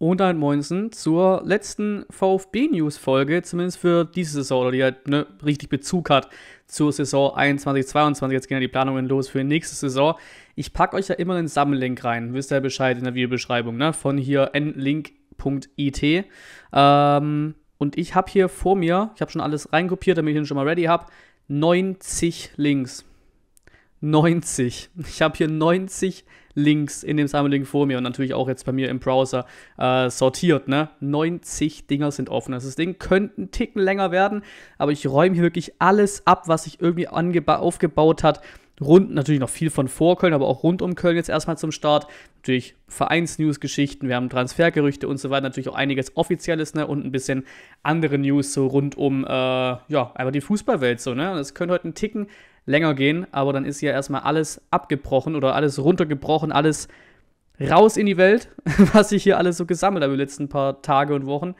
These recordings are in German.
und ein Moinsen zur letzten VfB-News-Folge, zumindest für diese Saison, oder die halt ne, richtig Bezug hat zur Saison 21-22. Jetzt gehen ja die Planungen los für die nächste Saison. Ich packe euch ja immer einen Sammellink rein, wisst ihr ja Bescheid in der Videobeschreibung, ne? von hier nlink.it. Ähm, und ich habe hier vor mir, ich habe schon alles reinkopiert, damit ich ihn schon mal ready habe, 90 Links. 90. Ich habe hier 90 Links in dem Summerlink vor mir und natürlich auch jetzt bei mir im Browser äh, sortiert. Ne? 90 Dinger sind offen. Also das Ding könnte einen Ticken länger werden, aber ich räume hier wirklich alles ab, was sich irgendwie aufgebaut hat. Rund natürlich noch viel von vor Köln, aber auch rund um Köln jetzt erstmal zum Start. Natürlich Vereinsnews-Geschichten, wir haben Transfergerüchte und so weiter. Natürlich auch einiges Offizielles ne? und ein bisschen andere News so rund um äh, ja, einfach die Fußballwelt. So, ne? Das könnte heute einen Ticken länger gehen, aber dann ist ja erstmal alles abgebrochen oder alles runtergebrochen, alles raus in die Welt, was ich hier alles so gesammelt habe die letzten paar Tage und Wochen.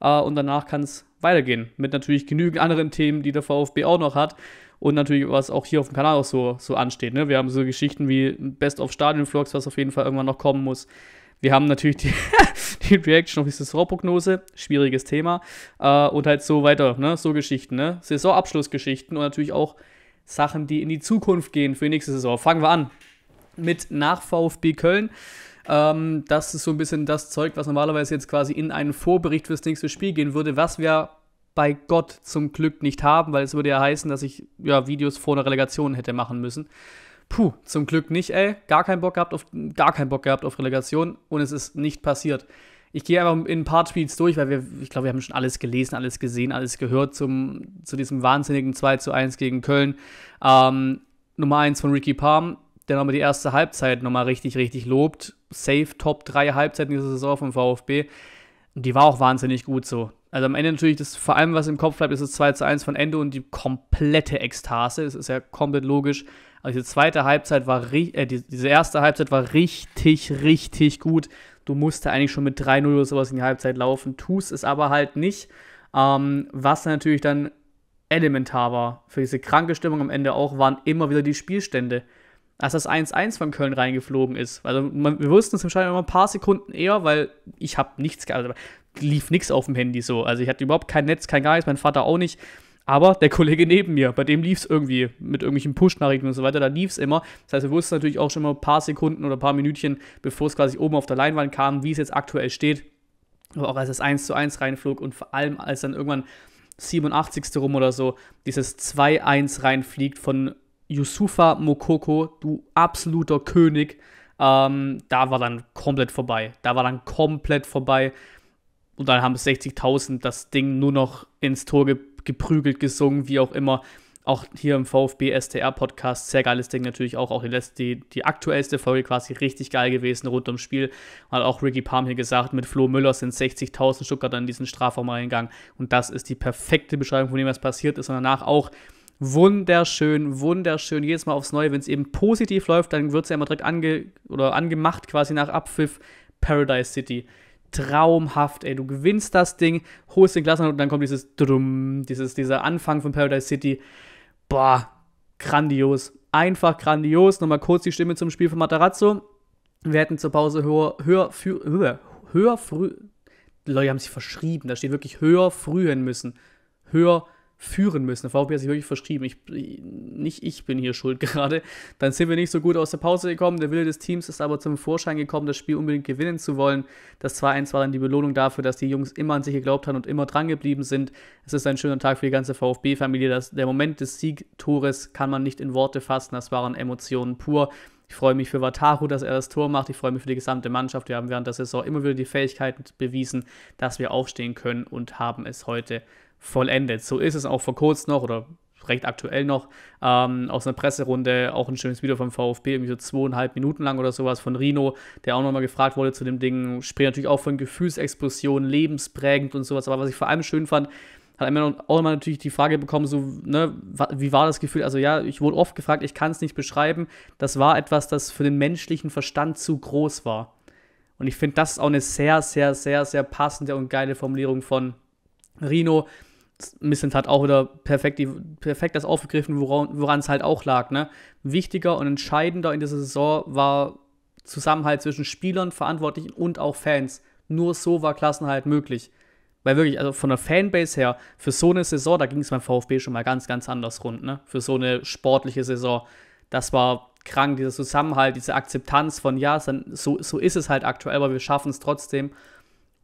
Äh, und danach kann es weitergehen. Mit natürlich genügend anderen Themen, die der VfB auch noch hat. Und natürlich, was auch hier auf dem Kanal auch so, so ansteht. Ne? Wir haben so Geschichten wie Best of Stadion-Vlogs, was auf jeden Fall irgendwann noch kommen muss. Wir haben natürlich die, die Reaction auf die Saisonprognose, schwieriges Thema. Äh, und halt so weiter, ne? so Geschichten, ne? Saisonabschlussgeschichten und natürlich auch Sachen, die in die Zukunft gehen für die nächste Saison. Fangen wir an mit nach VfB Köln. Ähm, das ist so ein bisschen das Zeug, was normalerweise jetzt quasi in einen Vorbericht fürs nächste Spiel gehen würde, was wir bei Gott zum Glück nicht haben, weil es würde ja heißen, dass ich ja, Videos vor einer Relegation hätte machen müssen. Puh, zum Glück nicht, ey. Gar keinen Bock gehabt auf, gar keinen Bock gehabt auf Relegation und es ist nicht passiert ich gehe einfach in ein paar Tweets durch, weil wir, ich glaube, wir haben schon alles gelesen, alles gesehen, alles gehört zum, zu diesem wahnsinnigen 2 zu 1 gegen Köln. Ähm, Nummer 1 von Ricky Palm, der nochmal die erste Halbzeit nochmal richtig, richtig lobt. Safe Top 3 Halbzeiten dieser Saison vom VfB. Und die war auch wahnsinnig gut so. Also am Ende natürlich, das, vor allem was im Kopf bleibt, ist das 2 zu 1 von Endo und die komplette Ekstase. Das ist ja komplett logisch. Also diese zweite Halbzeit war, äh, diese erste Halbzeit war richtig, richtig gut du musst da eigentlich schon mit 3-0 oder sowas in die Halbzeit laufen, tust es aber halt nicht, ähm, was natürlich dann elementar war. Für diese kranke Stimmung am Ende auch waren immer wieder die Spielstände. Als das 1-1 von Köln reingeflogen ist. Also man, wir wussten es im Stadion immer ein paar Sekunden eher, weil ich habe nichts, also lief nichts auf dem Handy so. Also ich hatte überhaupt kein Netz, kein Geist, mein Vater auch nicht. Aber der Kollege neben mir, bei dem lief es irgendwie mit irgendwelchen Push-Nachrichten und so weiter, da lief es immer. Das heißt, wir wussten natürlich auch schon mal ein paar Sekunden oder ein paar Minütchen, bevor es quasi oben auf der Leinwand kam, wie es jetzt aktuell steht. Aber auch als es 1 zu 1 reinflog und vor allem als dann irgendwann 87. rum oder so dieses 2-1 reinfliegt von Yusufa Mokoko, du absoluter König. Ähm, da war dann komplett vorbei. Da war dann komplett vorbei. Und dann haben 60.000 das Ding nur noch ins Tor gebracht geprügelt, gesungen, wie auch immer. Auch hier im VfB STR Podcast, sehr geiles Ding natürlich auch. Auch die, letzte, die, die aktuellste Folge quasi richtig geil gewesen rund ums Spiel. Hat auch Ricky Palm hier gesagt, mit Flo Müller sind 60.000 Stuttgarter in diesen Strafraum reingegangen. Und das ist die perfekte Beschreibung von dem, was passiert ist. Und danach auch wunderschön, wunderschön. Jedes Mal aufs Neue, wenn es eben positiv läuft, dann wird es ja immer direkt ange oder angemacht, quasi nach Abpfiff. Paradise City traumhaft, ey. Du gewinnst das Ding, holst den Klassenhalt und dann kommt dieses Drum, dieses, dieser Anfang von Paradise City. Boah, grandios. Einfach grandios. Nochmal kurz die Stimme zum Spiel von Matarazzo. Wir hätten zur Pause höher, höher, für, höher, höher früh. Die Leute haben sich verschrieben. Da steht wirklich höher frühen müssen. Höher führen müssen. Der VfB hat sich wirklich verschrieben. Ich, nicht ich bin hier schuld gerade. Dann sind wir nicht so gut aus der Pause gekommen. Der Wille des Teams ist aber zum Vorschein gekommen, das Spiel unbedingt gewinnen zu wollen. Das 2-1 war dann die Belohnung dafür, dass die Jungs immer an sich geglaubt haben und immer dran geblieben sind. Es ist ein schöner Tag für die ganze VfB-Familie. Der Moment des Siegtores kann man nicht in Worte fassen. Das waren Emotionen pur. Ich freue mich für Wataru, dass er das Tor macht. Ich freue mich für die gesamte Mannschaft. Wir haben während der Saison immer wieder die Fähigkeiten bewiesen, dass wir aufstehen können und haben es heute vollendet. So ist es auch vor kurzem noch oder recht aktuell noch ähm, aus einer Presserunde auch ein schönes Video vom VfB, irgendwie so zweieinhalb Minuten lang oder sowas von Rino, der auch nochmal gefragt wurde zu dem Ding, spricht natürlich auch von Gefühlsexplosionen, lebensprägend und sowas, aber was ich vor allem schön fand, hat einmal auch immer natürlich die Frage bekommen, so, ne, wie war das Gefühl? Also ja, ich wurde oft gefragt, ich kann es nicht beschreiben. Das war etwas, das für den menschlichen Verstand zu groß war. Und ich finde, das ist auch eine sehr, sehr, sehr, sehr passende und geile Formulierung von Rino, Missing hat auch wieder perfekt, perfekt das aufgegriffen, woran es halt auch lag. Ne? Wichtiger und entscheidender in dieser Saison war Zusammenhalt zwischen Spielern, Verantwortlichen und auch Fans. Nur so war Klassenhalt möglich. Weil wirklich, also von der Fanbase her, für so eine Saison, da ging es beim VfB schon mal ganz, ganz anders rund, ne? Für so eine sportliche Saison. Das war krank, dieser Zusammenhalt, diese Akzeptanz von, ja, so, so ist es halt aktuell, aber wir schaffen es trotzdem.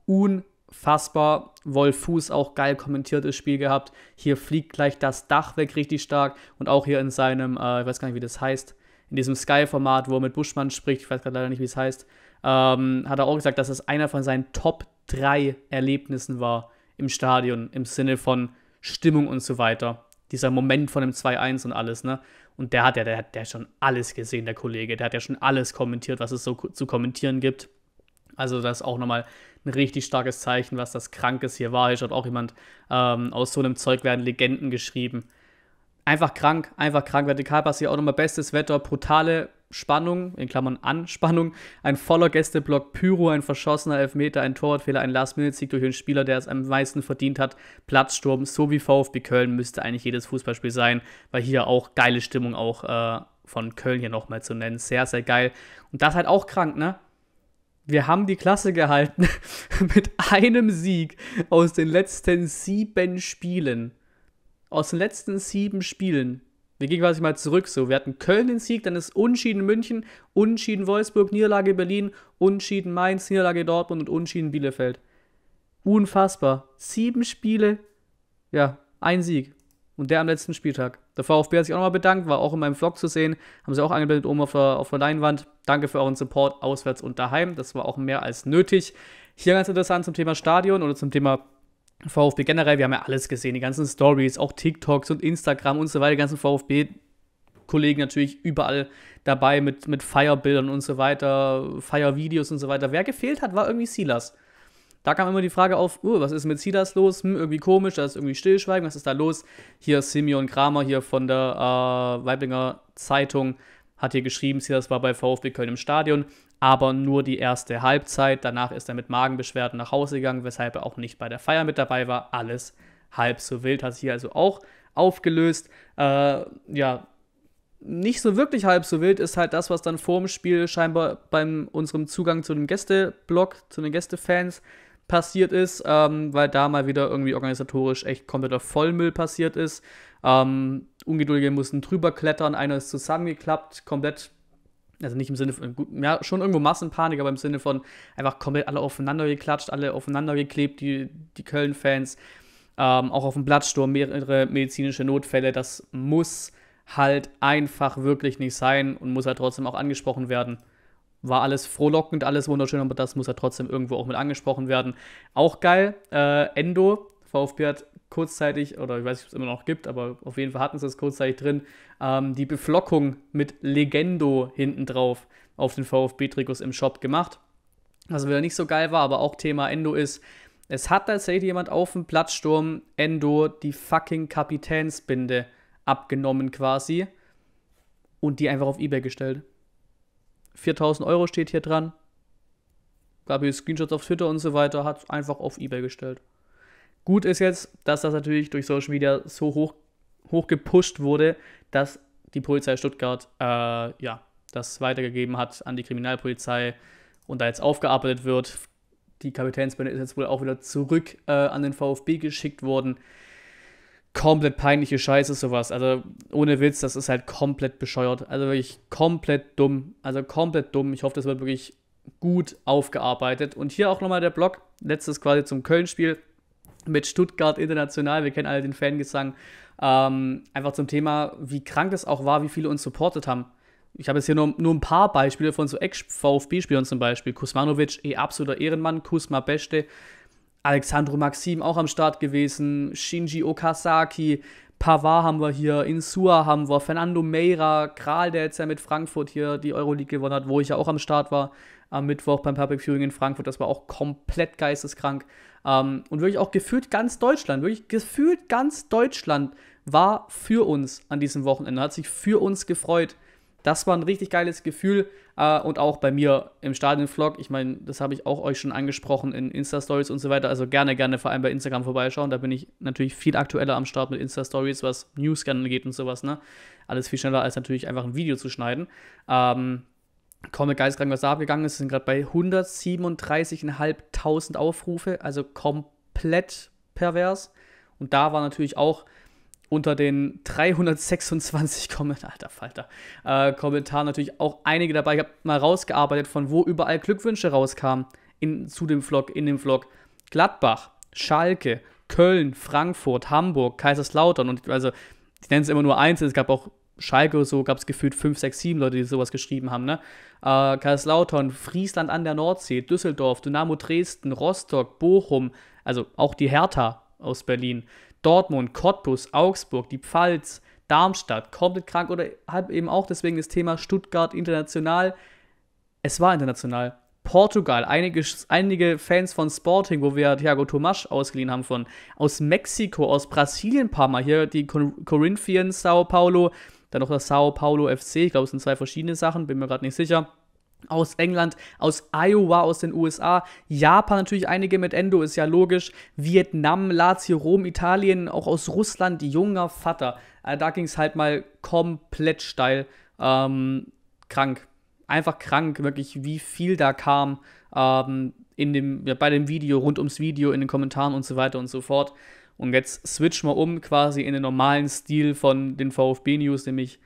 Un unfassbar. Wolf Fuß auch geil kommentiertes Spiel gehabt. Hier fliegt gleich das Dach weg richtig stark und auch hier in seinem, äh, ich weiß gar nicht, wie das heißt, in diesem Sky-Format, wo er mit Buschmann spricht, ich weiß gerade leider nicht, wie es heißt, ähm, hat er auch gesagt, dass das einer von seinen Top 3 Erlebnissen war im Stadion, im Sinne von Stimmung und so weiter. Dieser Moment von dem 2-1 und alles, ne? Und der hat ja, der hat ja schon alles gesehen, der Kollege. Der hat ja schon alles kommentiert, was es so zu kommentieren gibt. Also das auch nochmal ein richtig starkes Zeichen, was das Krankes hier war. Hier hat auch jemand, ähm, aus so einem Zeug werden Legenden geschrieben. Einfach krank, einfach krank. Vertikal passiert auch nochmal bestes Wetter, brutale Spannung, in Klammern Anspannung, ein voller Gästeblock, Pyro, ein verschossener Elfmeter, ein Torwartfehler, ein Last-Minute-Sieg durch den Spieler, der es am meisten verdient hat, Platzsturm, so wie VfB Köln müsste eigentlich jedes Fußballspiel sein, weil hier auch geile Stimmung auch äh, von Köln hier nochmal zu nennen, sehr, sehr geil. Und das halt auch krank, ne? Wir haben die Klasse gehalten mit einem Sieg aus den letzten sieben Spielen. Aus den letzten sieben Spielen. Wir gehen quasi mal zurück. So, wir hatten Köln den Sieg, dann ist Unschieden München, Unschieden Wolfsburg, Niederlage Berlin, Unschieden Mainz, Niederlage Dortmund und Unschieden Bielefeld. Unfassbar. Sieben Spiele, ja, ein Sieg. Und der am letzten Spieltag. Der VfB hat sich auch nochmal bedankt, war auch in meinem Vlog zu sehen. Haben sie auch angeblendet oben auf der, auf der Leinwand. Danke für euren Support auswärts und daheim. Das war auch mehr als nötig. Hier ganz interessant zum Thema Stadion oder zum Thema VfB generell. Wir haben ja alles gesehen, die ganzen Stories, auch TikToks und Instagram und so weiter, die ganzen VfB Kollegen natürlich überall dabei mit, mit Feierbildern und so weiter, Feiervideos und so weiter. Wer gefehlt hat, war irgendwie Silas. Da kam immer die Frage auf, uh, was ist mit Silas los? Hm, irgendwie komisch, da ist irgendwie Stillschweigen, was ist da los? Hier Simeon Kramer hier von der äh, Weiblinger Zeitung hat hier geschrieben, Silas war bei VfB Köln im Stadion, aber nur die erste Halbzeit. Danach ist er mit Magenbeschwerden nach Hause gegangen, weshalb er auch nicht bei der Feier mit dabei war. Alles halb so wild, hat sich hier also auch aufgelöst. Äh, ja, nicht so wirklich halb so wild ist halt das, was dann vor dem Spiel scheinbar beim unserem Zugang zu dem Gästeblock, zu den Gästefans passiert ist, ähm, weil da mal wieder irgendwie organisatorisch echt kompletter Vollmüll passiert ist. Ähm, Ungeduldige mussten drüber klettern, einer ist zusammengeklappt, komplett, also nicht im Sinne von, ja, schon irgendwo Massenpanik, aber im Sinne von einfach komplett alle aufeinander geklatscht, alle aufeinander geklebt, die, die Köln-Fans. Ähm, auch auf dem Blattsturm mehrere medizinische Notfälle, das muss halt einfach wirklich nicht sein und muss halt trotzdem auch angesprochen werden war alles frohlockend, alles wunderschön, aber das muss ja trotzdem irgendwo auch mit angesprochen werden. Auch geil, äh, Endo, VfB hat kurzzeitig, oder ich weiß nicht, ob es immer noch gibt, aber auf jeden Fall hatten sie es kurzzeitig drin, ähm, die Beflockung mit Legendo hinten drauf auf den VfB-Trikots im Shop gemacht. Was wieder nicht so geil war, aber auch Thema Endo ist, es hat tatsächlich jemand auf dem Plattsturm Endo die fucking Kapitänsbinde abgenommen quasi und die einfach auf Ebay gestellt. 4000 Euro steht hier dran. Gab hier Screenshots auf Twitter und so weiter, hat einfach auf Ebay gestellt. Gut ist jetzt, dass das natürlich durch Social Media so hoch, hoch gepusht wurde, dass die Polizei Stuttgart äh, ja, das weitergegeben hat an die Kriminalpolizei und da jetzt aufgearbeitet wird. Die Kapitänsbinde ist jetzt wohl auch wieder zurück äh, an den VfB geschickt worden komplett peinliche Scheiße sowas. Also ohne Witz, das ist halt komplett bescheuert. Also wirklich komplett dumm. Also komplett dumm. Ich hoffe, das wird wirklich gut aufgearbeitet. Und hier auch nochmal der Blog, letztes quasi zum Köln-Spiel mit Stuttgart International. Wir kennen alle den Fangesang. Ähm, einfach zum Thema, wie krank es auch war, wie viele uns supportet haben. Ich habe jetzt hier nur, nur ein paar Beispiele von so Ex-VfB-Spielern zum Beispiel. Kusmanovic, eh absoluter Ehrenmann. Kusma Beste, Alexandro Maxim auch am Start gewesen, Shinji Okazaki, Pavar haben wir hier, Insua haben wir, Fernando Meira, Kral, der jetzt ja mit Frankfurt hier die Euroleague gewonnen hat, wo ich ja auch am Start war am Mittwoch beim Public Viewing in Frankfurt. Das war auch komplett geisteskrank. Ähm, und wirklich auch gefühlt ganz Deutschland, wirklich gefühlt ganz Deutschland war für uns an diesem Wochenende, hat sich für uns gefreut das war ein richtig geiles Gefühl. Äh, und auch bei mir im Stadion-Vlog, ich meine, das habe ich auch euch schon angesprochen in Insta-Stories und so weiter. Also gerne, gerne vor allem bei Instagram vorbeischauen. Da bin ich natürlich viel aktueller am Start mit Insta-Stories, was News-Scannen geht und sowas. Ne? Alles viel schneller als natürlich einfach ein Video zu schneiden. Ähm, Comic Geistgang, was da abgegangen ist, sind gerade bei 137.500 Aufrufe, also komplett pervers. Und da war natürlich auch unter den 326 Kommentaren, alter Falter, äh, Kommentaren natürlich auch einige dabei. Ich habe mal rausgearbeitet, von wo überall Glückwünsche rauskamen in, zu dem Vlog, in dem Vlog. Gladbach, Schalke, Köln, Frankfurt, Hamburg, Kaiserslautern und also, ich nenne es immer nur einzeln, es gab auch Schalke oder so, gab es gefühlt 5, 6, 7 Leute, die sowas geschrieben haben, ne? Äh, Kaiserslautern, Friesland an der Nordsee, Düsseldorf, Dynamo Dresden, Rostock, Bochum, also auch die Hertha aus Berlin, Dortmund, Cottbus, Augsburg, die Pfalz, Darmstadt, komplett krank oder halb eben auch deswegen das Thema Stuttgart international. Es war international. Portugal, einige, einige Fans von Sporting, wo wir Thiago Tomas ausgeliehen haben von, aus Mexiko, aus Brasilien ein paar Mal, hier die Corinthians, Sao Paulo, dann noch das Sao Paulo FC, ich glaube, es sind zwei verschiedene Sachen, bin mir gerade nicht sicher aus England, aus Iowa, aus den USA, Japan natürlich einige mit Endo, ist ja logisch, Vietnam, Lazio, Rom, Italien, auch aus Russland, junger Vater. Äh, da ging es halt mal komplett steil. Ähm, krank. Einfach krank, wirklich, wie viel da kam ähm, in dem, ja, bei dem Video, rund ums Video, in den Kommentaren und so weiter und so fort. Und jetzt switch mal um quasi in den normalen Stil von den VfB-News, nämlich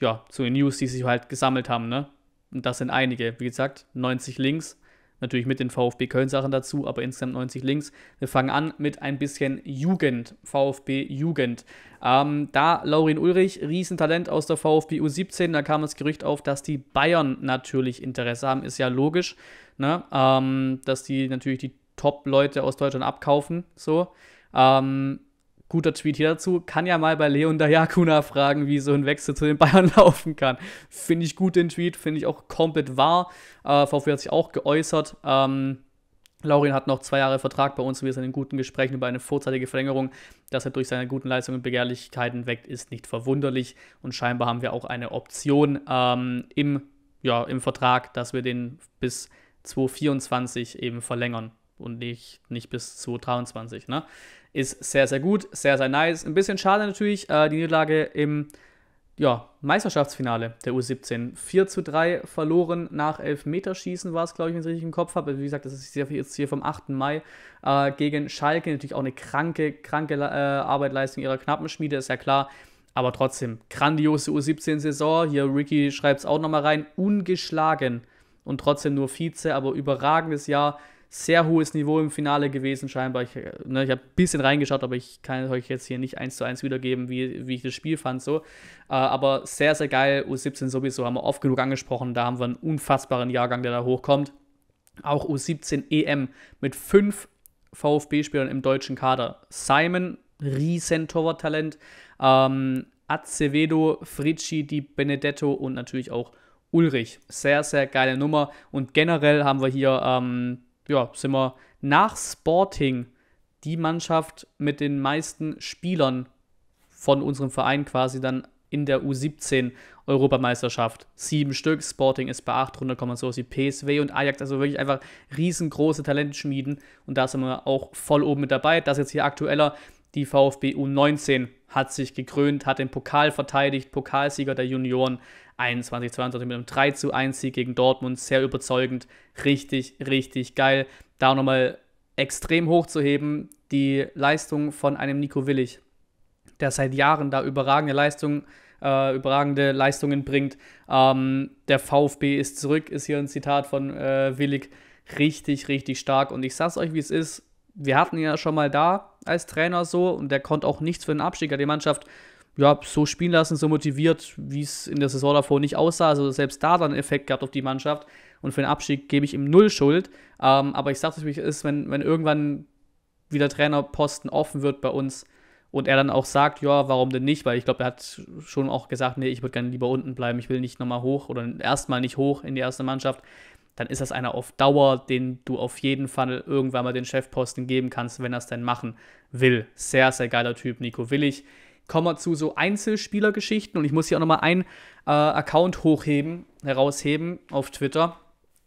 ja, zu den News, die sich halt gesammelt haben, ne? und das sind einige. Wie gesagt, 90 Links. Natürlich mit den VfB Köln-Sachen dazu, aber insgesamt 90 Links. Wir fangen an mit ein bisschen Jugend, VfB Jugend. Ähm, da Laurin Ulrich, Riesentalent aus der VfB U17, da kam das Gerücht auf, dass die Bayern natürlich Interesse haben, ist ja logisch, ne? Ähm, dass die natürlich die Top-Leute aus Deutschland abkaufen, so. Ähm, guter Tweet hier dazu. Kann ja mal bei Leon Dayakuna fragen, wie so ein Wechsel zu den Bayern laufen kann. Finde ich gut den Tweet, finde ich auch komplett wahr. Äh, VfB hat sich auch geäußert. Ähm, Laurin hat noch zwei Jahre Vertrag bei uns. und Wir sind in guten Gesprächen über eine vorzeitige Verlängerung. Dass er durch seine guten Leistungen und Begehrlichkeiten weckt, ist nicht verwunderlich. Und scheinbar haben wir auch eine Option ähm, im, ja, im Vertrag, dass wir den bis 2024 eben verlängern und nicht, nicht bis 2023. Ne? ist sehr, sehr gut, sehr, sehr nice. Ein bisschen schade natürlich äh, die Niederlage im ja, Meisterschaftsfinale der U17. 4 zu 3 verloren nach Elfmeterschießen war es, glaube ich, wenn ich es richtig im Kopf habe. Wie gesagt, das ist jetzt hier vom 8. Mai äh, gegen Schalke. Natürlich auch eine kranke, kranke äh, Arbeitleistung ihrer Knappenschmiede, ist ja klar. Aber trotzdem, grandiose U17-Saison. Hier, Ricky schreibt es auch nochmal rein. Ungeschlagen und trotzdem nur Vize, aber überragendes Jahr sehr hohes Niveau im Finale gewesen, scheinbar. Ich, äh, ne, ich habe ein bisschen reingeschaut, aber ich kann euch jetzt hier nicht eins zu eins wiedergeben, wie, wie ich das Spiel fand. So. Äh, aber sehr, sehr geil. U17 sowieso haben wir oft genug angesprochen. Da haben wir einen unfassbaren Jahrgang, der da hochkommt. Auch U17 EM mit fünf VfB-Spielern im deutschen Kader. Simon, riesen Torwarttalent. Ähm, Acevedo, Fritschi, Di Benedetto und natürlich auch Ulrich. Sehr, sehr geile Nummer. Und generell haben wir hier ähm, ja, sind wir nach Sporting die Mannschaft mit den meisten Spielern von unserem Verein quasi dann in der U17 Europameisterschaft. Sieben Stück, Sporting ist bei 800, so wie PSW und Ajax, also wirklich einfach riesengroße Talentschmieden und da sind wir auch voll oben mit dabei. Das jetzt hier aktueller, die VfB U19 hat sich gekrönt, hat den Pokal verteidigt, Pokalsieger der Junioren. 21, 22 also mit einem 3 zu 1 Sieg gegen Dortmund. Sehr überzeugend. Richtig, richtig geil. Da nochmal extrem hochzuheben, die Leistung von einem Nico Willig, der seit Jahren da überragende Leistungen äh, überragende Leistungen bringt. Ähm, der VfB ist zurück, ist hier ein Zitat von äh, Willig. Richtig, richtig stark. Und ich sag's euch, wie es ist. Wir hatten ihn ja schon mal da als Trainer so und der konnte auch nichts für den Abstieg. Hat die Mannschaft ja, so spielen lassen, so motiviert, wie es in der Saison davor nicht aussah. Also selbst da dann Effekt gehabt auf die Mannschaft. Und für den Abstieg gebe ich ihm null Schuld. Ähm, aber ich sage es, wie es ist, wenn, wenn irgendwann wieder Trainerposten offen wird bei uns und er dann auch sagt, ja, warum denn nicht? Weil ich glaube, er hat schon auch gesagt, nee, ich würde gerne lieber unten bleiben, ich will nicht nochmal hoch oder erstmal nicht hoch in die erste Mannschaft. Dann ist das einer auf Dauer, den du auf jeden Fall irgendwann mal den Chefposten geben kannst, wenn er es denn machen will. Sehr, sehr geiler Typ, Nico Willig kommen wir zu so Einzelspielergeschichten. Und ich muss hier auch nochmal einen äh, Account hochheben, herausheben auf Twitter,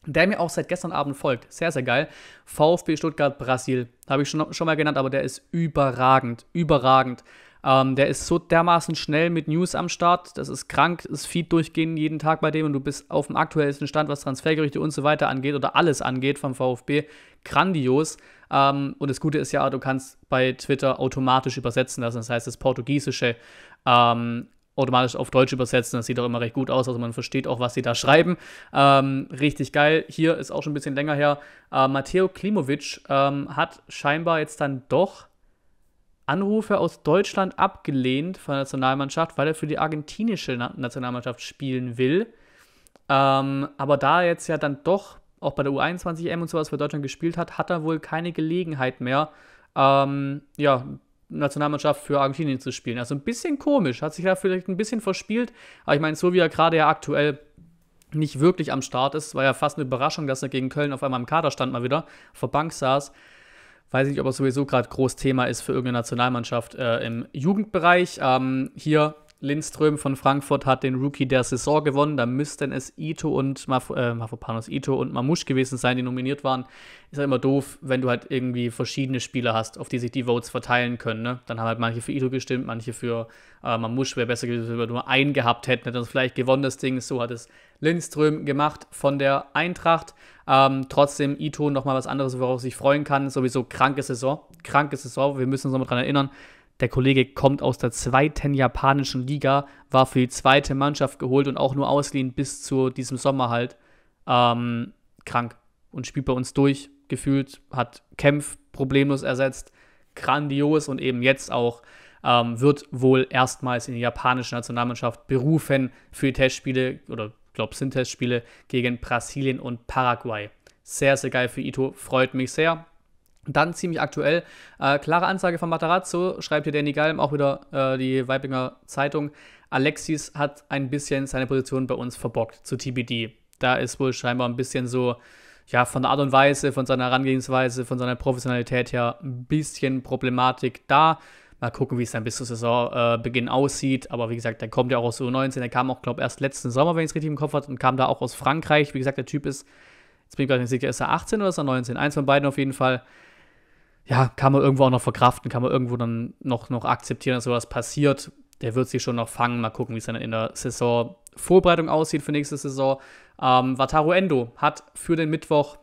der mir auch seit gestern Abend folgt. Sehr, sehr geil. VfB Stuttgart Brasil. Habe ich schon, schon mal genannt, aber der ist überragend. Überragend. Ähm, der ist so dermaßen schnell mit News am Start. Das ist krank, das Feed durchgehen jeden Tag bei dem und du bist auf dem aktuellsten Stand, was Transfergerichte und so weiter angeht oder alles angeht vom VfB. Grandios. Ähm, und das Gute ist ja, du kannst bei Twitter automatisch übersetzen lassen. Das heißt, das Portugiesische ähm, automatisch auf Deutsch übersetzen. Das sieht auch immer recht gut aus, also man versteht auch, was sie da schreiben. Ähm, richtig geil. Hier ist auch schon ein bisschen länger her. Äh, Matteo Klimovic ähm, hat scheinbar jetzt dann doch Anrufe aus Deutschland abgelehnt von der Nationalmannschaft, weil er für die argentinische Nationalmannschaft spielen will. Ähm, aber da er jetzt ja dann doch auch bei der U21M und sowas für Deutschland gespielt hat, hat er wohl keine Gelegenheit mehr, ähm, ja, Nationalmannschaft für Argentinien zu spielen. Also ein bisschen komisch, hat sich da vielleicht ein bisschen verspielt, aber ich meine, so wie er gerade ja aktuell nicht wirklich am Start ist, war ja fast eine Überraschung, dass er gegen Köln auf einmal im Kader stand mal wieder, vor Bank saß weiß nicht, ob es sowieso gerade groß Thema ist für irgendeine Nationalmannschaft äh, im Jugendbereich. Ähm, hier Lindström von Frankfurt hat den Rookie der Saison gewonnen. Da müssten es Ito und Maf äh, Mafopanos Ito und Mamusch gewesen sein, die nominiert waren. Ist halt immer doof, wenn du halt irgendwie verschiedene Spieler hast, auf die sich die Votes verteilen können. Ne? Dann haben halt manche für Ito gestimmt, manche für äh, Mamusch. Wäre besser gewesen, wenn wir nur einen gehabt hätten, hätten das vielleicht gewonnen. Das Ding so hat es Lindström gemacht von der Eintracht. Ähm, trotzdem Ito nochmal was anderes, worauf sich freuen kann. Sowieso kranke Saison. Kranke Saison. Wir müssen uns nochmal daran erinnern der Kollege kommt aus der zweiten japanischen Liga, war für die zweite Mannschaft geholt und auch nur ausliehen bis zu diesem Sommer halt. Ähm, krank und spielt bei uns durch, gefühlt, hat Kempf problemlos ersetzt, grandios und eben jetzt auch ähm, wird wohl erstmals in die japanische Nationalmannschaft berufen für Testspiele oder glaube sind Testspiele gegen Brasilien und Paraguay. Sehr, sehr geil für Ito, freut mich sehr. Dann ziemlich aktuell, äh, klare Ansage von Matarazzo, schreibt hier Danny Galm, auch wieder äh, die Weiblinger Zeitung. Alexis hat ein bisschen seine Position bei uns verbockt zu TBD. Da ist wohl scheinbar ein bisschen so, ja, von der Art und Weise, von seiner Herangehensweise, von seiner Professionalität her ein bisschen Problematik da. Mal gucken, wie es dann bis zum Saisonbeginn äh, aussieht. Aber wie gesagt, der kommt ja auch aus U19. Der kam auch, glaube ich, erst letzten Sommer, wenn ich es richtig im Kopf hatte, und kam da auch aus Frankreich. Wie gesagt, der Typ ist, jetzt bin ich gerade nicht sicher, ist er 18 oder ist er 19? Eins von beiden auf jeden Fall ja, kann man irgendwo auch noch verkraften, kann man irgendwo dann noch, noch akzeptieren, dass sowas passiert. Der wird sich schon noch fangen. Mal gucken, wie es dann in der Saisonvorbereitung aussieht für nächste Saison. Ähm, Wataru Endo hat für den Mittwoch,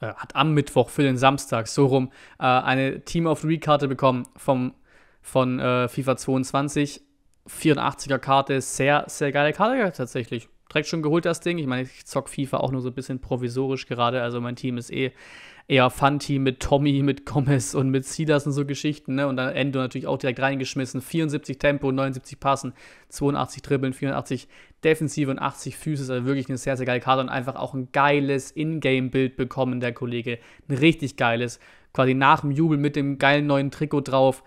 äh, hat am Mittwoch für den Samstag so rum äh, eine Team of the Week Karte bekommen vom, von äh, FIFA 22. 84er Karte, sehr, sehr geile Karte tatsächlich direkt schon geholt, das Ding. Ich meine, ich zock FIFA auch nur so ein bisschen provisorisch gerade. Also mein Team ist eh eher Fanti mit Tommy, mit Gomez und mit Sidas und so Geschichten. Ne? Und dann Endo natürlich auch direkt reingeschmissen. 74 Tempo, 79 Passen, 82 Dribbeln, 84 Defensive und 80 Füße. Also wirklich eine sehr, sehr geile Karte und einfach auch ein geiles Ingame-Bild bekommen, der Kollege. Ein richtig geiles. Quasi nach dem Jubel mit dem geilen neuen Trikot drauf.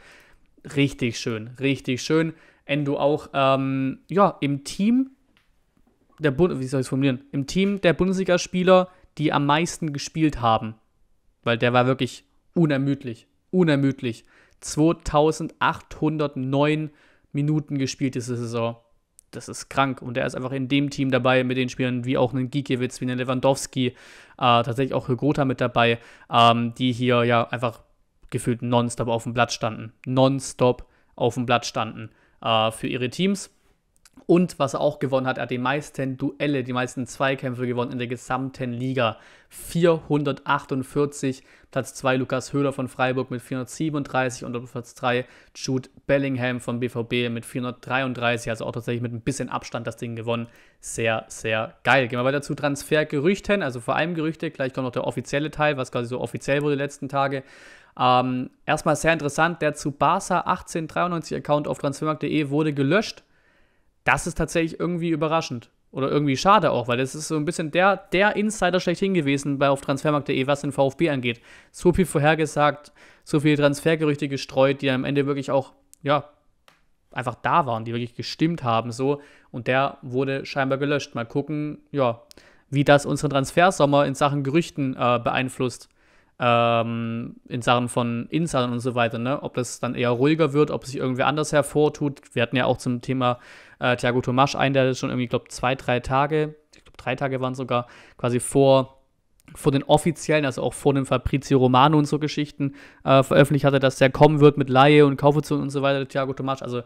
Richtig schön, richtig schön. Endo auch ähm, ja, im Team der Bund wie soll ich formulieren? Im Team der Bundesligaspieler, die am meisten gespielt haben weil der war wirklich unermüdlich, unermüdlich. 2809 Minuten gespielt diese Saison. Das ist krank. Und er ist einfach in dem Team dabei mit den Spielern wie auch einen Gikiewicz, wie einen Lewandowski, äh, tatsächlich auch Hygota mit dabei, ähm, die hier ja einfach gefühlt nonstop auf dem Blatt standen. Nonstop auf dem Blatt standen äh, für ihre Teams. Und was er auch gewonnen hat, er hat die meisten Duelle, die meisten Zweikämpfe gewonnen in der gesamten Liga. 448, Platz 2 Lukas Höhler von Freiburg mit 437 und Platz 3 Jude Bellingham von BVB mit 433, also auch tatsächlich mit ein bisschen Abstand das Ding gewonnen. Sehr, sehr geil. Gehen wir weiter zu Transfergerüchten, also vor allem Gerüchte, gleich kommt noch der offizielle Teil, was quasi so offiziell wurde die letzten Tage. Ähm, erstmal sehr interessant, der zu Barca 1893 Account auf transfermarkt.de wurde gelöscht das ist tatsächlich irgendwie überraschend. Oder irgendwie schade auch, weil das ist so ein bisschen der, der Insider schlechthin gewesen bei auf transfermarkt.de, was den VfB angeht. So viel vorhergesagt, so viele Transfergerüchte gestreut, die am Ende wirklich auch, ja, einfach da waren, die wirklich gestimmt haben, so. Und der wurde scheinbar gelöscht. Mal gucken, ja, wie das unseren Transfersommer in Sachen Gerüchten äh, beeinflusst ähm, in Sachen von Insidern und so weiter, ne? Ob das dann eher ruhiger wird, ob sich irgendwer anders hervortut. Wir hatten ja auch zum Thema äh, Thiago Tomasch einen, der schon irgendwie, glaube zwei, drei Tage, ich glaube drei Tage waren sogar, quasi vor vor den offiziellen, also auch vor dem Fabrizio Romano und so Geschichten äh, veröffentlicht hatte, dass der kommen wird mit Laie und Kaufoptionen und so weiter, Thiago Tomasch. Also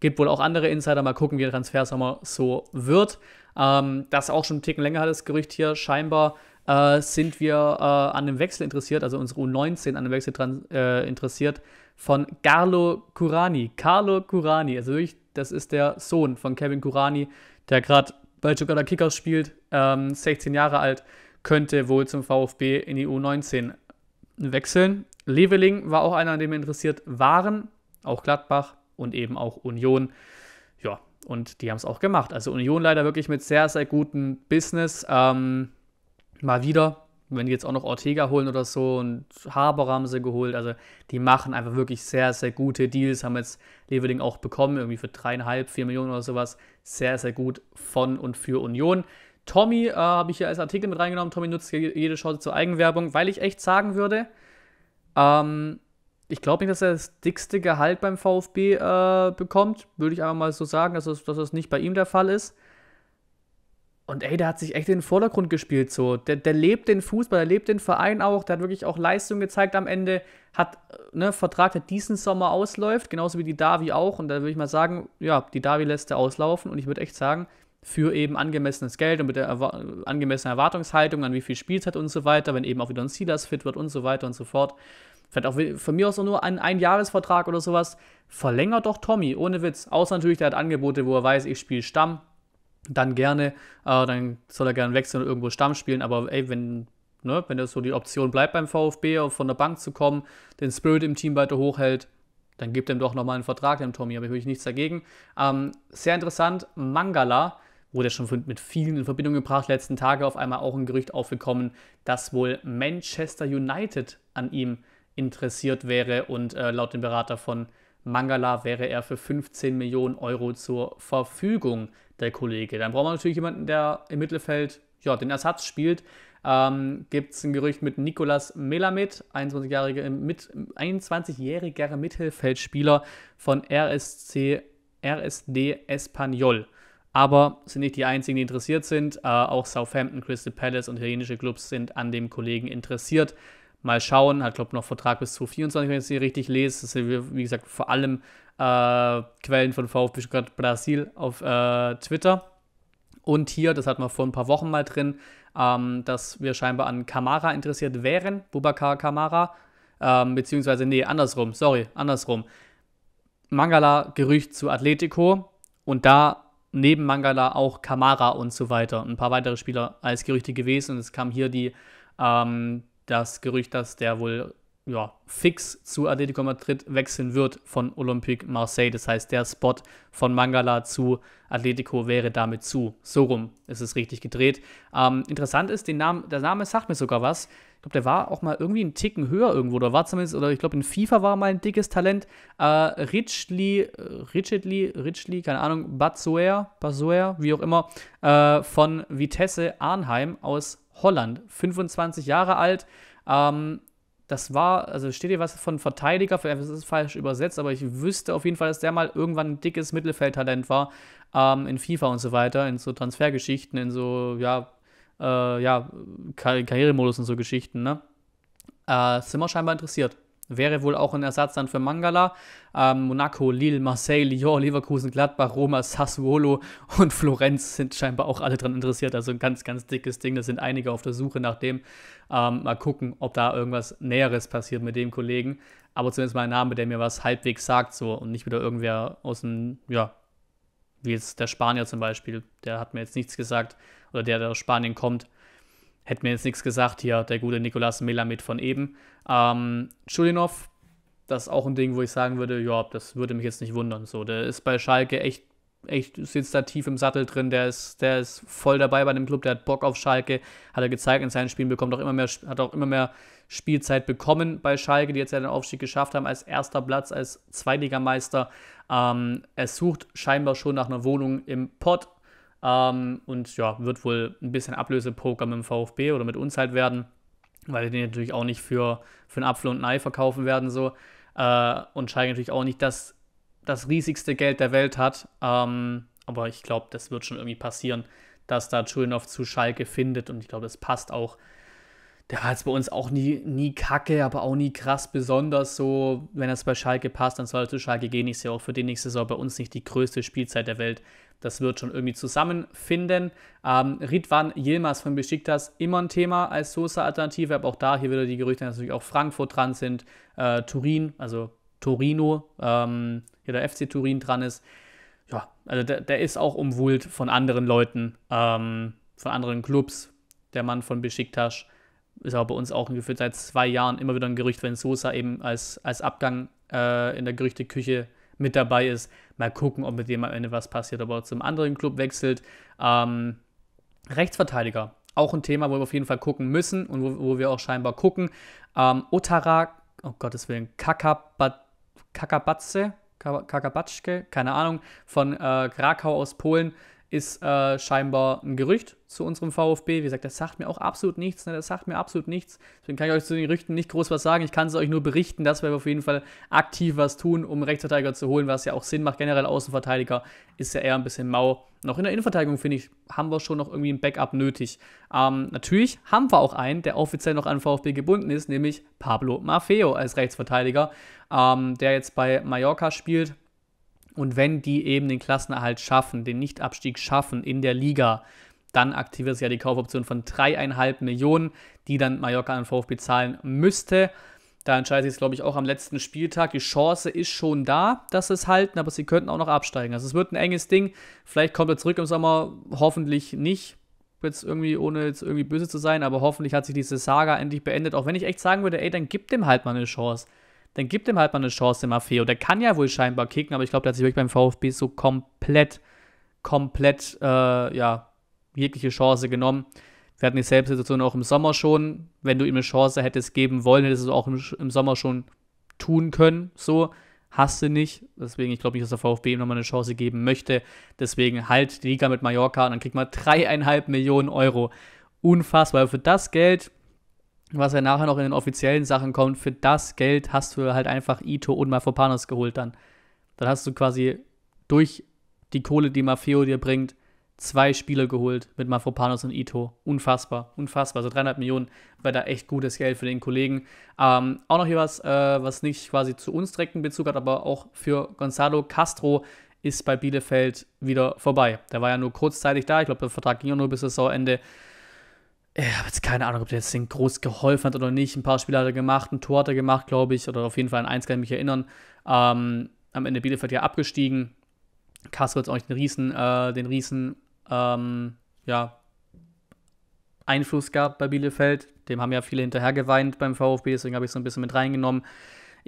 gibt wohl auch andere Insider. Mal gucken, wie der Transfer Sommer so wird. Ähm, das auch schon einen Ticken länger hat das Gerücht hier scheinbar äh, sind wir äh, an einem Wechsel interessiert, also unsere U19 an einem Wechsel dran, äh, interessiert von Carlo Curani. Carlo Curani, also wirklich, das ist der Sohn von Kevin Curani, der gerade bei Giocata Kickers spielt, ähm, 16 Jahre alt, könnte wohl zum VfB in die U19 wechseln. Leveling war auch einer, an dem wir interessiert waren, auch Gladbach und eben auch Union. Ja, und die haben es auch gemacht. Also Union leider wirklich mit sehr, sehr gutem Business. Ähm, mal wieder, wenn die jetzt auch noch Ortega holen oder so und Haber haben sie geholt, also die machen einfach wirklich sehr, sehr gute Deals, haben jetzt Leverding auch bekommen, irgendwie für dreieinhalb, vier Millionen oder sowas, sehr, sehr gut von und für Union. Tommy äh, habe ich hier als Artikel mit reingenommen, Tommy nutzt jede Chance zur Eigenwerbung, weil ich echt sagen würde, ähm, ich glaube nicht, dass er das dickste Gehalt beim VfB äh, bekommt, würde ich einfach mal so sagen, dass das, dass es nicht bei ihm der Fall ist. Und ey, der hat sich echt in den Vordergrund gespielt so. Der, der lebt den Fußball, der lebt den Verein auch, der hat wirklich auch Leistung gezeigt am Ende, hat äh, ne, Vertrag, der diesen Sommer ausläuft, genauso wie die Davi auch. Und da würde ich mal sagen, ja, die Davi lässt er auslaufen und ich würde echt sagen, für eben angemessenes Geld und mit der erwa angemessenen Erwartungshaltung an wie viel Spielzeit und so weiter, wenn eben auch wieder ein Silas fit wird und so weiter und so fort. Vielleicht auch von mir aus nur ein Einjahresvertrag oder sowas. Verlängert doch Tommy, ohne Witz. Außer natürlich, der hat Angebote, wo er weiß, ich spiele Stamm, dann gerne, äh, dann soll er gerne wechseln und irgendwo Stamm spielen. Aber ey, wenn, ne, wenn er so die Option bleibt beim VfB, von der Bank zu kommen, den Spirit im Team weiter hochhält, dann gibt ihm doch nochmal einen Vertrag, dem Tommy, habe ich nichts dagegen. Ähm, sehr interessant, Mangala wurde schon mit vielen in Verbindung gebracht, letzten Tage auf einmal auch ein Gerücht aufgekommen, dass wohl Manchester United an ihm interessiert wäre und äh, laut dem Berater von Mangala wäre er für 15 Millionen Euro zur Verfügung, der Kollege. Dann braucht man natürlich jemanden, der im Mittelfeld ja, den Ersatz spielt. Ähm, Gibt es ein Gerücht mit Nicolas Melamed, 21-jähriger 21 Mittelfeldspieler von RSC, RSD Espanyol. Aber sind nicht die einzigen, die interessiert sind. Äh, auch Southampton, Crystal Palace und italienische Clubs sind an dem Kollegen interessiert. Mal schauen, hat glaube ich, noch Vertrag bis 2024, wenn ich es hier richtig lese. Das sind, wie gesagt, vor allem äh, Quellen von VfB Stuttgart Brasil auf äh, Twitter. Und hier, das hatten wir vor ein paar Wochen mal drin, ähm, dass wir scheinbar an Kamara interessiert wären, Bubakar Kamara. Ähm, beziehungsweise, nee, andersrum, sorry, andersrum. Mangala Gerücht zu Atletico und da neben Mangala auch Kamara und so weiter. Ein paar weitere Spieler als Gerüchte gewesen. Und es kam hier die ähm, das Gerücht, dass der wohl ja, fix zu Atletico Madrid wechseln wird von Olympique Marseille. Das heißt, der Spot von Mangala zu Atletico wäre damit zu. So rum ist es richtig gedreht. Ähm, interessant ist, den Namen, der Name sagt mir sogar was, glaube, der war auch mal irgendwie einen Ticken höher irgendwo. Oder war zumindest, oder ich glaube, in FIFA war mal ein dickes Talent. Äh, Richly, Richly, Richly, keine Ahnung, Batsuer, Batsuer, wie auch immer, äh, von Vitesse Arnheim aus Holland. 25 Jahre alt. Ähm, das war, also steht hier was von Verteidiger, vielleicht ist es falsch übersetzt, aber ich wüsste auf jeden Fall, dass der mal irgendwann ein dickes Mittelfeldtalent war ähm, in FIFA und so weiter, in so Transfergeschichten, in so, ja, äh, ja, Kar Karrieremodus und so Geschichten, ne? Äh, sind wir scheinbar interessiert. Wäre wohl auch ein Ersatz dann für Mangala. Ähm, Monaco, Lille, Marseille, Lyon, Leverkusen, Gladbach, Roma, Sassuolo und Florenz sind scheinbar auch alle dran interessiert. Also ein ganz, ganz dickes Ding. Da sind einige auf der Suche nach dem. Ähm, mal gucken, ob da irgendwas Näheres passiert mit dem Kollegen. Aber zumindest mal ein Name, der mir was halbwegs sagt so und nicht wieder irgendwer aus dem, ja, wie jetzt der Spanier zum Beispiel. Der hat mir jetzt nichts gesagt oder der, der aus Spanien kommt, hätte mir jetzt nichts gesagt. Hier der gute Nicolas Melamed von eben. Ähm, Schulinov, das ist auch ein Ding, wo ich sagen würde, ja, das würde mich jetzt nicht wundern. So, der ist bei Schalke echt, echt sitzt da tief im Sattel drin. Der ist, der ist voll dabei bei dem Club. Der hat Bock auf Schalke. Hat er gezeigt in seinen Spielen, bekommt auch immer mehr, hat auch immer mehr Spielzeit bekommen bei Schalke, die jetzt ja den Aufstieg geschafft haben als erster Platz, als Zweitligameister. Ähm, er sucht scheinbar schon nach einer Wohnung im Pott. Ähm, und ja, wird wohl ein bisschen Ablösepoker mit dem VfB oder mit uns halt werden, weil wir den natürlich auch nicht für, für einen Apfel und ein Ei verkaufen werden so. Äh, und Schalke natürlich auch nicht das, das riesigste Geld der Welt hat. Ähm, aber ich glaube, das wird schon irgendwie passieren, dass da Chulinov zu Schalke findet. Und ich glaube, das passt auch. Der war jetzt bei uns auch nie, nie kacke, aber auch nie krass besonders so. Wenn das bei Schalke passt, dann soll er zu Schalke gehen. Ich sehe auch für die nächste Saison bei uns nicht die größte Spielzeit der Welt das wird schon irgendwie zusammenfinden. Ähm, Ridwan Yilmaz von Besiktas immer ein Thema als Sosa-Alternative, aber auch da hier wieder die Gerüchte, dass natürlich auch Frankfurt dran sind, äh, Turin, also Torino, ähm, hier der FC Turin dran ist. Ja, also der, der ist auch umwuhlt von anderen Leuten, ähm, von anderen Clubs. Der Mann von Besiktas ist aber bei uns auch gefühlt seit zwei Jahren immer wieder ein Gerücht, wenn Sosa eben als, als Abgang äh, in der Gerüchteküche mit dabei ist. Mal gucken, ob mit dem am Ende was passiert, ob er zum anderen Club wechselt. Ähm, Rechtsverteidiger, auch ein Thema, wo wir auf jeden Fall gucken müssen und wo, wo wir auch scheinbar gucken. Ähm, Otara, oh Gottes Willen, Kakabatze, Kakabatschke, keine Ahnung, von äh, Krakau aus Polen ist äh, scheinbar ein Gerücht zu unserem VfB. Wie gesagt, das sagt mir auch absolut nichts. Ne? Das sagt mir absolut nichts. Deswegen kann ich euch zu den Gerüchten nicht groß was sagen. Ich kann es euch nur berichten, dass wir auf jeden Fall aktiv was tun, um Rechtsverteidiger zu holen, was ja auch Sinn macht. Generell Außenverteidiger ist ja eher ein bisschen mau. Noch in der Innenverteidigung, finde ich, haben wir schon noch irgendwie ein Backup nötig. Ähm, natürlich haben wir auch einen, der offiziell noch an VfB gebunden ist, nämlich Pablo Maffeo als Rechtsverteidiger, ähm, der jetzt bei Mallorca spielt und wenn die eben den Klassenerhalt schaffen, den Nichtabstieg schaffen in der Liga, dann aktiviert sich ja die Kaufoption von 3,5 Millionen, die dann Mallorca an VfB zahlen müsste. Da entscheidet sich, glaube ich, auch am letzten Spieltag. Die Chance ist schon da, dass sie es halten, aber sie könnten auch noch absteigen. Also es wird ein enges Ding. Vielleicht kommt er zurück im Sommer, hoffentlich nicht. Jetzt irgendwie, ohne jetzt irgendwie böse zu sein, aber hoffentlich hat sich diese Saga endlich beendet. Auch wenn ich echt sagen würde, ey, dann gib dem halt mal eine Chance dann gibt ihm halt mal eine Chance, Maffeo. Der kann ja wohl scheinbar kicken, aber ich glaube, der hat sich wirklich beim VfB so komplett, komplett, äh, ja, jegliche Chance genommen. Wir hatten die Selbstsituation auch im Sommer schon. Wenn du ihm eine Chance hättest geben wollen, hättest du es auch im, im Sommer schon tun können. So hast du nicht. Deswegen, ich glaube nicht, dass der VfB ihm nochmal eine Chance geben möchte. Deswegen halt die Liga mit Mallorca und dann kriegt man dreieinhalb Millionen Euro. Unfassbar. Für das Geld was ja nachher noch in den offiziellen Sachen kommt, für das Geld hast du halt einfach Ito und Mafopanos geholt dann. Dann hast du quasi durch die Kohle, die Maffeo dir bringt, zwei Spieler geholt mit Mafopanos und Ito. Unfassbar, unfassbar. So also 300 Millionen war da echt gutes Geld für den Kollegen. Ähm, auch noch hier was, äh, was nicht quasi zu uns direkten Bezug hat, aber auch für Gonzalo Castro ist bei Bielefeld wieder vorbei. Der war ja nur kurzzeitig da. Ich glaube, der Vertrag ging ja nur bis Saisonende ich äh, habe jetzt keine Ahnung, ob der jetzt den groß geholfen hat oder nicht. Ein paar Spiele hat er gemacht, ein Tor hat er gemacht, glaube ich, oder auf jeden Fall an Eins kann ich mich erinnern. Ähm, am Ende Bielefeld ja abgestiegen. Kassel hat auch nicht den riesen, äh, den riesen ähm, ja, Einfluss gab bei Bielefeld. Dem haben ja viele hinterher geweint beim VfB, deswegen habe ich es so ein bisschen mit reingenommen.